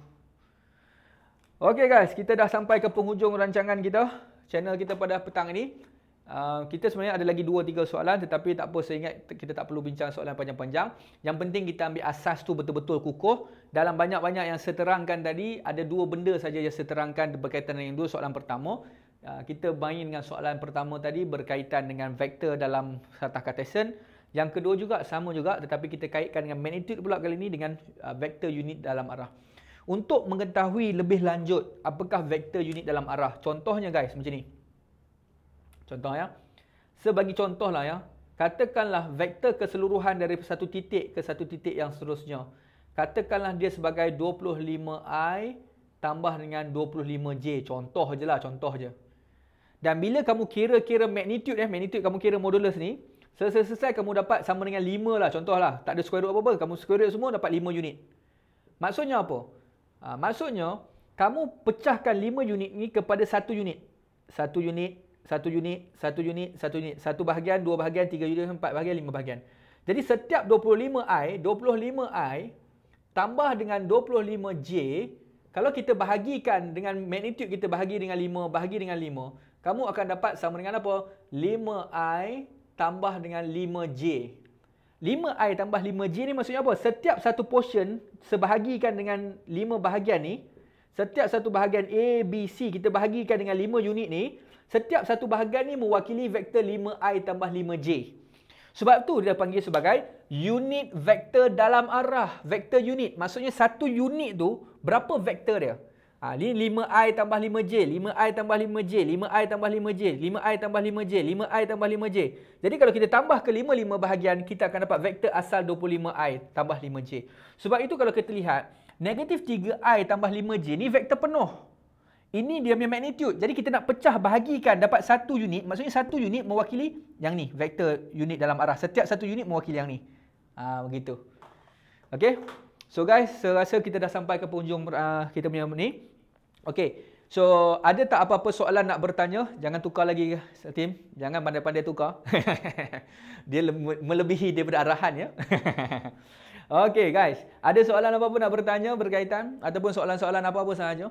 Okey guys, kita dah sampai ke penghujung rancangan kita, channel kita pada petang ini. Ah, kita sebenarnya ada lagi 2-3 soalan tetapi tak apa saya ingat kita tak perlu bincang soalan panjang-panjang. Yang penting kita ambil asas tu betul-betul kukuh. Dalam banyak-banyak yang saya terangkan tadi, ada dua benda saja yang saya terangkan berkaitan dengan dua soalan pertama. Ah, kita main dengan soalan pertama tadi berkaitan dengan vektor dalam strata Cartesian. Yang kedua juga sama juga tetapi kita kaitkan dengan magnitude pula kali ini dengan ah, vektor unit dalam arah. Untuk mengetahui lebih lanjut apakah vektor unit dalam arah, contohnya guys macam ni. Contoh ya. Sebagai lah ya. Katakanlah vektor keseluruhan dari satu titik ke satu titik yang seterusnya. Katakanlah dia sebagai 25i tambah dengan 25j. Contoh je lah, contoh je. Dan bila kamu kira-kira magnitude, eh, magnitude kamu kira modulus ni, selesai-selesai kamu dapat sama dengan 5 lah, contoh lah. Tak ada square root apa-apa, kamu square root semua dapat 5 unit. Maksudnya apa? Ha, maksudnya, kamu pecahkan 5 unit ni kepada 1 unit. 1 unit, satu unit, satu unit, satu unit, satu bahagian, dua bahagian, tiga unit, empat bahagian, lima bahagian. Jadi setiap 25i, 25i tambah dengan 25j, kalau kita bahagikan dengan magnitude kita bahagi dengan 5, bahagi dengan 5, kamu akan dapat sama dengan apa? 5i tambah dengan 5j. 5i tambah 5j ni maksudnya apa? Setiap satu portion sebahagikan dengan 5 bahagian ni, setiap satu bahagian A, B, C kita bahagikan dengan 5 unit ni, Setiap satu bahagian ni mewakili vektor 5i tambah 5j. Sebab tu dia panggil sebagai unit vektor dalam arah. Vektor unit. Maksudnya satu unit tu berapa vektor dia? Ha, ini 5i tambah 5j. 5i tambah 5j. 5i tambah 5j. 5i tambah 5j. 5i tambah 5j. Jadi kalau kita tambah ke 5-5 bahagian, kita akan dapat vektor asal 25i tambah 5j. Sebab itu kalau kita lihat, negatif 3i tambah 5j ni vektor penuh. Ini dia punya magnitude. Jadi kita nak pecah bahagikan dapat satu unit. Maksudnya satu unit mewakili yang ni. Vektor unit dalam arah. Setiap satu unit mewakili yang ni. Ha, begitu. Okay. So guys, saya rasa kita dah sampai ke penghujung uh, kita punya ni. Okay. So, ada tak apa-apa soalan nak bertanya? Jangan tukar lagi, Tim. Jangan pandai-pandai tukar. dia melebihi daripada arahan, ya. okay, guys. Ada soalan apa-apa nak bertanya berkaitan? Ataupun soalan-soalan apa-apa sahaja?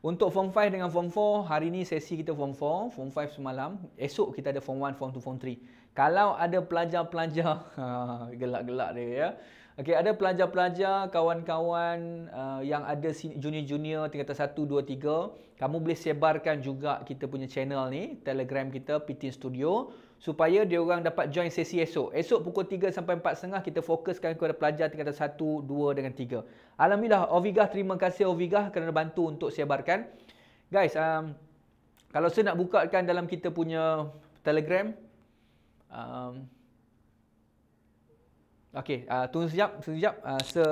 Untuk form 5 dengan form 4, hari ni sesi kita form 4, form 5 semalam. Esok kita ada form 1, form 2, form 3. Kalau ada pelajar-pelajar, gelak-gelak dia ya. Okay, ada pelajar-pelajar, kawan-kawan uh, yang ada junior-junior tingkatan 1, 2, 3. Kamu boleh sebarkan juga kita punya channel ni, Telegram kita, Pitin Studio supaya dia orang dapat join sesi esok. Esok pukul 3 sampai 4.30 kita fokuskan kepada pelajar tingkatan 1, 2 dengan 3. Alhamdulillah Ovigah terima kasih Ovigah kerana bantu untuk sebarkan. Guys, um, kalau saya nak bukakan dalam kita punya Telegram um, Okay, uh, tunggu sekejap, tunggu sekejap. Uh, sir,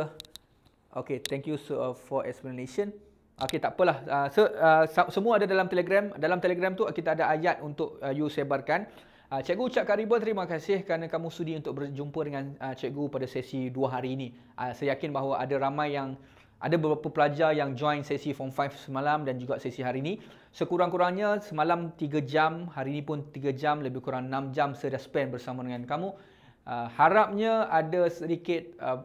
okay, thank you sir, uh, for explanation. Okay, tak apalah. Uh, sir, uh, semua ada dalam telegram. Dalam telegram tu, kita ada ayat untuk uh, you sebarkan. Uh, cikgu ucapkan ribuan terima kasih kerana kamu sudi untuk berjumpa dengan uh, cikgu pada sesi dua hari ini. Uh, saya yakin bahawa ada ramai yang ada beberapa pelajar yang join sesi Form 5 semalam dan juga sesi hari ini. Sekurang-kurangnya semalam 3 jam, hari ini pun 3 jam, lebih kurang 6 jam saya dah spend bersama dengan kamu. Uh, harapnya ada sedikit uh,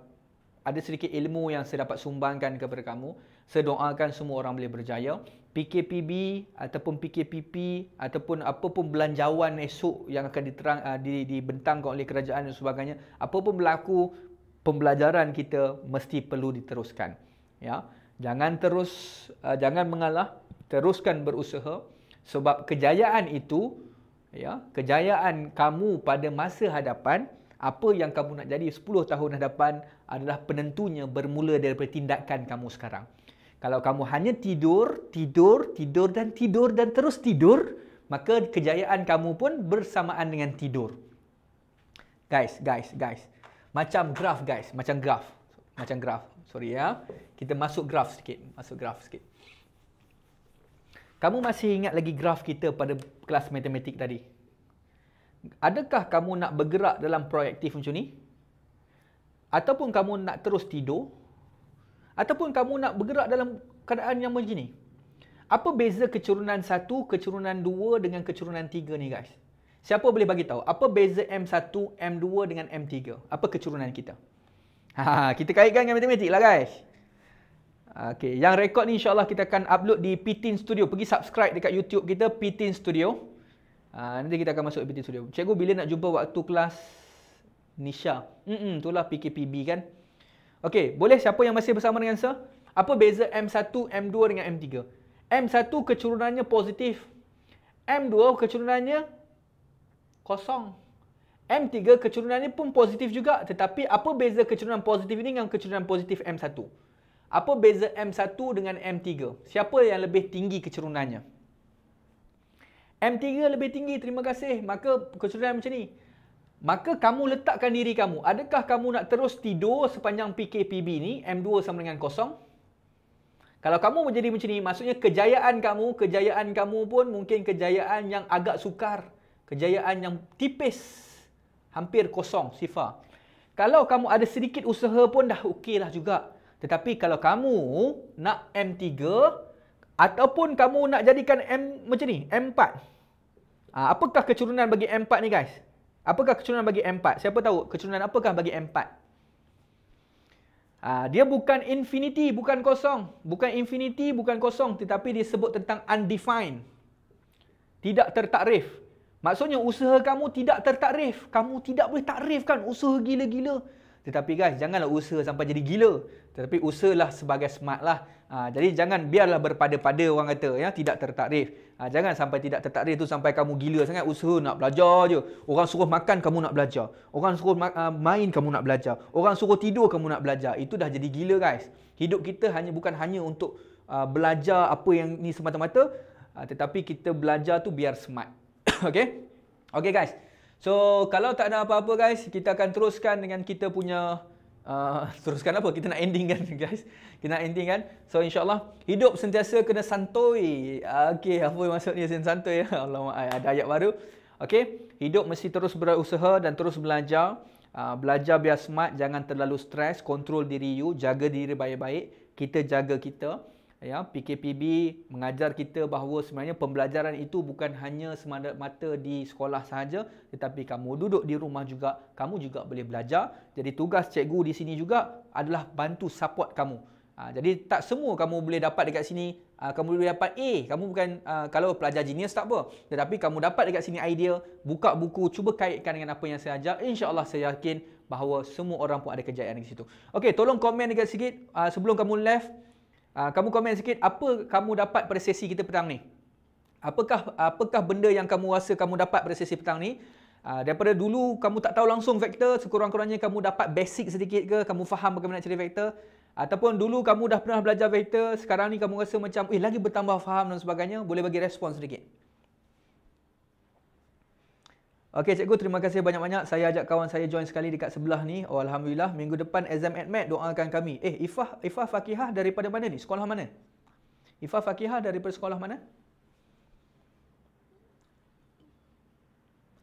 ada sedikit ilmu yang saya dapat sumbangkan kepada kamu. Saya doakan semua orang boleh berjaya. PKPB ataupun PKPP ataupun apa pun belanjawan esok yang akan diterang uh, di dibentangkan oleh kerajaan dan sebagainya, apa pun berlaku pembelajaran kita mesti perlu diteruskan. Ya. Jangan terus uh, jangan mengalah, teruskan berusaha sebab kejayaan itu ya, kejayaan kamu pada masa hadapan apa yang kamu nak jadi 10 tahun hadapan adalah penentunya bermula daripada tindakan kamu sekarang. Kalau kamu hanya tidur, tidur, tidur dan tidur dan terus tidur, maka kejayaan kamu pun bersamaan dengan tidur. Guys, guys, guys. Macam graf guys, macam graf. Macam graf. Sorry ya. Kita masuk graf sikit, masuk graf sikit. Kamu masih ingat lagi graf kita pada kelas matematik tadi? Adakah kamu nak bergerak dalam proaktif macam ni? Ataupun kamu nak terus tidur? ataupun kamu nak bergerak dalam keadaan yang macam ni. Apa beza kecurunan 1, kecurunan 2 dengan kecurunan 3 ni guys? Siapa boleh bagi tahu apa beza M1, M2 dengan M3? Apa kecurunan kita? Ha, kita kaitkan dengan matematik lah guys. Okay, yang rekod ni insyaAllah kita akan upload di Pitin Studio. Pergi subscribe dekat YouTube kita, Pitin Studio. Ha, nanti kita akan masuk Pitin Studio. Cikgu, bila nak jumpa waktu kelas Nisha? Mm-mm, itulah PKPB kan? Okey, boleh siapa yang masih bersama dengan saya? Apa beza M1, M2 dengan M3? M1 kecurunannya positif. M2 kecurunannya kosong. M3 kecurunannya pun positif juga. Tetapi apa beza kecurunan positif ini dengan kecurunan positif M1? Apa beza M1 dengan M3? Siapa yang lebih tinggi kecurunannya? M3 lebih tinggi, terima kasih. Maka kecurunan macam ni maka kamu letakkan diri kamu. Adakah kamu nak terus tidur sepanjang PKPB ni, M2 sama dengan kosong? Kalau kamu menjadi macam ni, maksudnya kejayaan kamu, kejayaan kamu pun mungkin kejayaan yang agak sukar. Kejayaan yang tipis. Hampir kosong, sifar. Kalau kamu ada sedikit usaha pun dah okey lah juga. Tetapi kalau kamu nak M3, ataupun kamu nak jadikan M macam ni, M4. Ah, apakah kecurunan bagi M4 ni guys? Apakah keturunan bagi M4? Siapa tahu keturunan apakah bagi M4? Ha, ah, dia bukan infinity, bukan kosong. Bukan infinity, bukan kosong. Tetapi dia sebut tentang undefined. Tidak tertakrif. Maksudnya usaha kamu tidak tertakrif. Kamu tidak boleh takrifkan usaha gila-gila. Tetapi guys, janganlah usaha sampai jadi gila. Tetapi usahalah sebagai smart lah. Ha, jadi jangan biarlah berpada-pada orang kata ya tidak tertakrif. Ha, jangan sampai tidak tertakrif tu sampai kamu gila sangat usaha nak belajar je. Orang suruh makan kamu nak belajar. Orang suruh ma- ah, main kamu nak belajar. Orang suruh tidur kamu nak belajar. Itu dah jadi gila guys. Hidup kita hanya bukan hanya untuk uh, belajar apa yang ni semata-mata uh, tetapi kita belajar tu biar smart. Okey? Okey guys. So kalau tak ada apa-apa guys, kita akan teruskan dengan kita punya uh, teruskan apa? Kita nak ending kan guys. Kita nak ending kan. So insyaallah hidup sentiasa kena santoi. Okay, apa maksudnya santoi? Ya? Allah ada ayat baru. Okay, hidup mesti terus berusaha dan terus belajar. Uh, belajar biar smart, jangan terlalu stres, kontrol diri you, jaga diri baik-baik, kita jaga kita ya PKPB mengajar kita bahawa sebenarnya pembelajaran itu bukan hanya semata-mata di sekolah sahaja tetapi kamu duduk di rumah juga kamu juga boleh belajar jadi tugas cikgu di sini juga adalah bantu support kamu ha, jadi tak semua kamu boleh dapat dekat sini ha, kamu boleh dapat A kamu bukan ha, kalau pelajar genius tak apa tetapi kamu dapat dekat sini idea buka buku cuba kaitkan dengan apa yang saya ajar insyaallah saya yakin bahawa semua orang pun ada kejayaan di situ okey tolong komen dekat sikit ha, sebelum kamu left Ah, kamu komen sikit apa kamu dapat pada sesi kita petang ni. Apakah apakah benda yang kamu rasa kamu dapat pada sesi petang ni? Uh, daripada dulu kamu tak tahu langsung vektor, sekurang-kurangnya kamu dapat basic sedikit ke, kamu faham bagaimana cari vektor. Ataupun dulu kamu dah pernah belajar vektor, sekarang ni kamu rasa macam eh lagi bertambah faham dan sebagainya, boleh bagi respon sedikit. Okey cikgu terima kasih banyak-banyak. Saya ajak kawan saya join sekali dekat sebelah ni. Oh alhamdulillah minggu depan exam admit doakan kami. Eh Ifah Ifah Fakihah daripada mana ni? Sekolah mana? Ifah Fakihah daripada sekolah mana?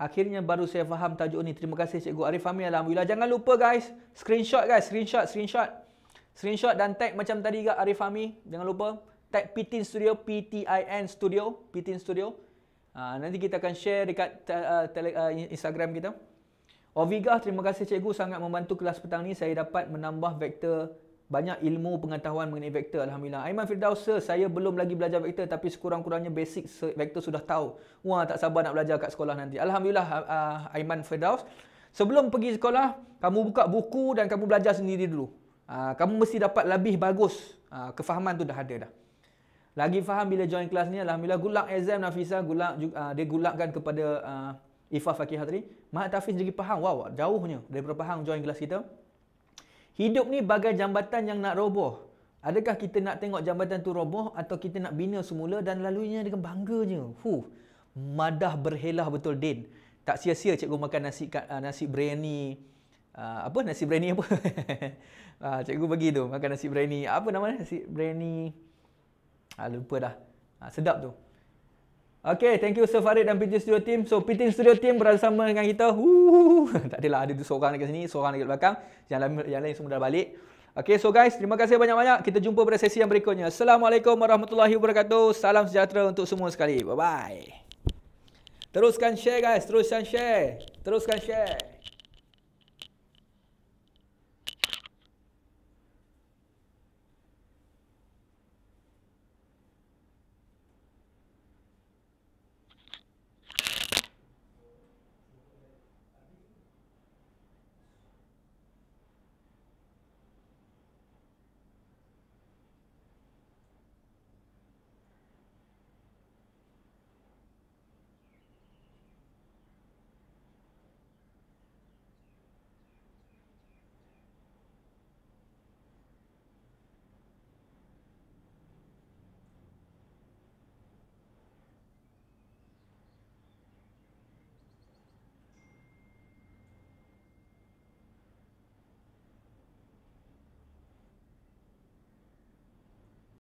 Akhirnya baru saya faham tajuk ni. Terima kasih cikgu Arif Fahmi alhamdulillah. Jangan lupa guys, screenshot guys, screenshot, screenshot. Screenshot dan tag macam tadi juga Arif Fahmi. Jangan lupa tag PTIN Studio, P T I N Studio, PTIN Studio. PTIN Studio. Ah, nanti kita akan share dekat uh, tele, uh, Instagram kita. Ovigah, terima kasih cikgu sangat membantu kelas petang ni. Saya dapat menambah vektor banyak ilmu pengetahuan mengenai vektor. Alhamdulillah. Aiman Firdaus, saya belum lagi belajar vektor tapi sekurang-kurangnya basic vektor sudah tahu. Wah, tak sabar nak belajar kat sekolah nanti. Alhamdulillah, uh, Aiman Firdaus. Sebelum pergi sekolah, kamu buka buku dan kamu belajar sendiri dulu. Uh, kamu mesti dapat lebih bagus. Uh, kefahaman tu dah ada dah. Lagi faham bila join kelas ni Alhamdulillah good exam Nafisa good luck, uh, ah, Dia good kepada uh, Ifah Fakihah tadi Mahat Tafiz jadi faham Wow jauhnya Daripada faham join kelas kita Hidup ni bagai jambatan yang nak roboh Adakah kita nak tengok jambatan tu roboh Atau kita nak bina semula Dan laluinya dengan bangganya huh, Madah berhelah betul Din Tak sia-sia cikgu makan nasi uh, nasi biryani uh, Apa nasi biryani apa uh, Cikgu bagi tu Makan nasi biryani Apa nama nasi biryani Nasi biryani Ha, lupa dah. Ha, sedap tu. Okay, thank you Sir Farid dan PT Studio Team. So, PT Studio Team berada sama dengan kita. tak adalah, ada tu seorang dekat sini, seorang dekat belakang. Yang lain, yang lain semua dah balik. Okay, so guys, terima kasih banyak-banyak. Kita jumpa pada sesi yang berikutnya. Assalamualaikum warahmatullahi wabarakatuh. Salam sejahtera untuk semua sekali. Bye-bye. Teruskan share guys, teruskan share. Teruskan share.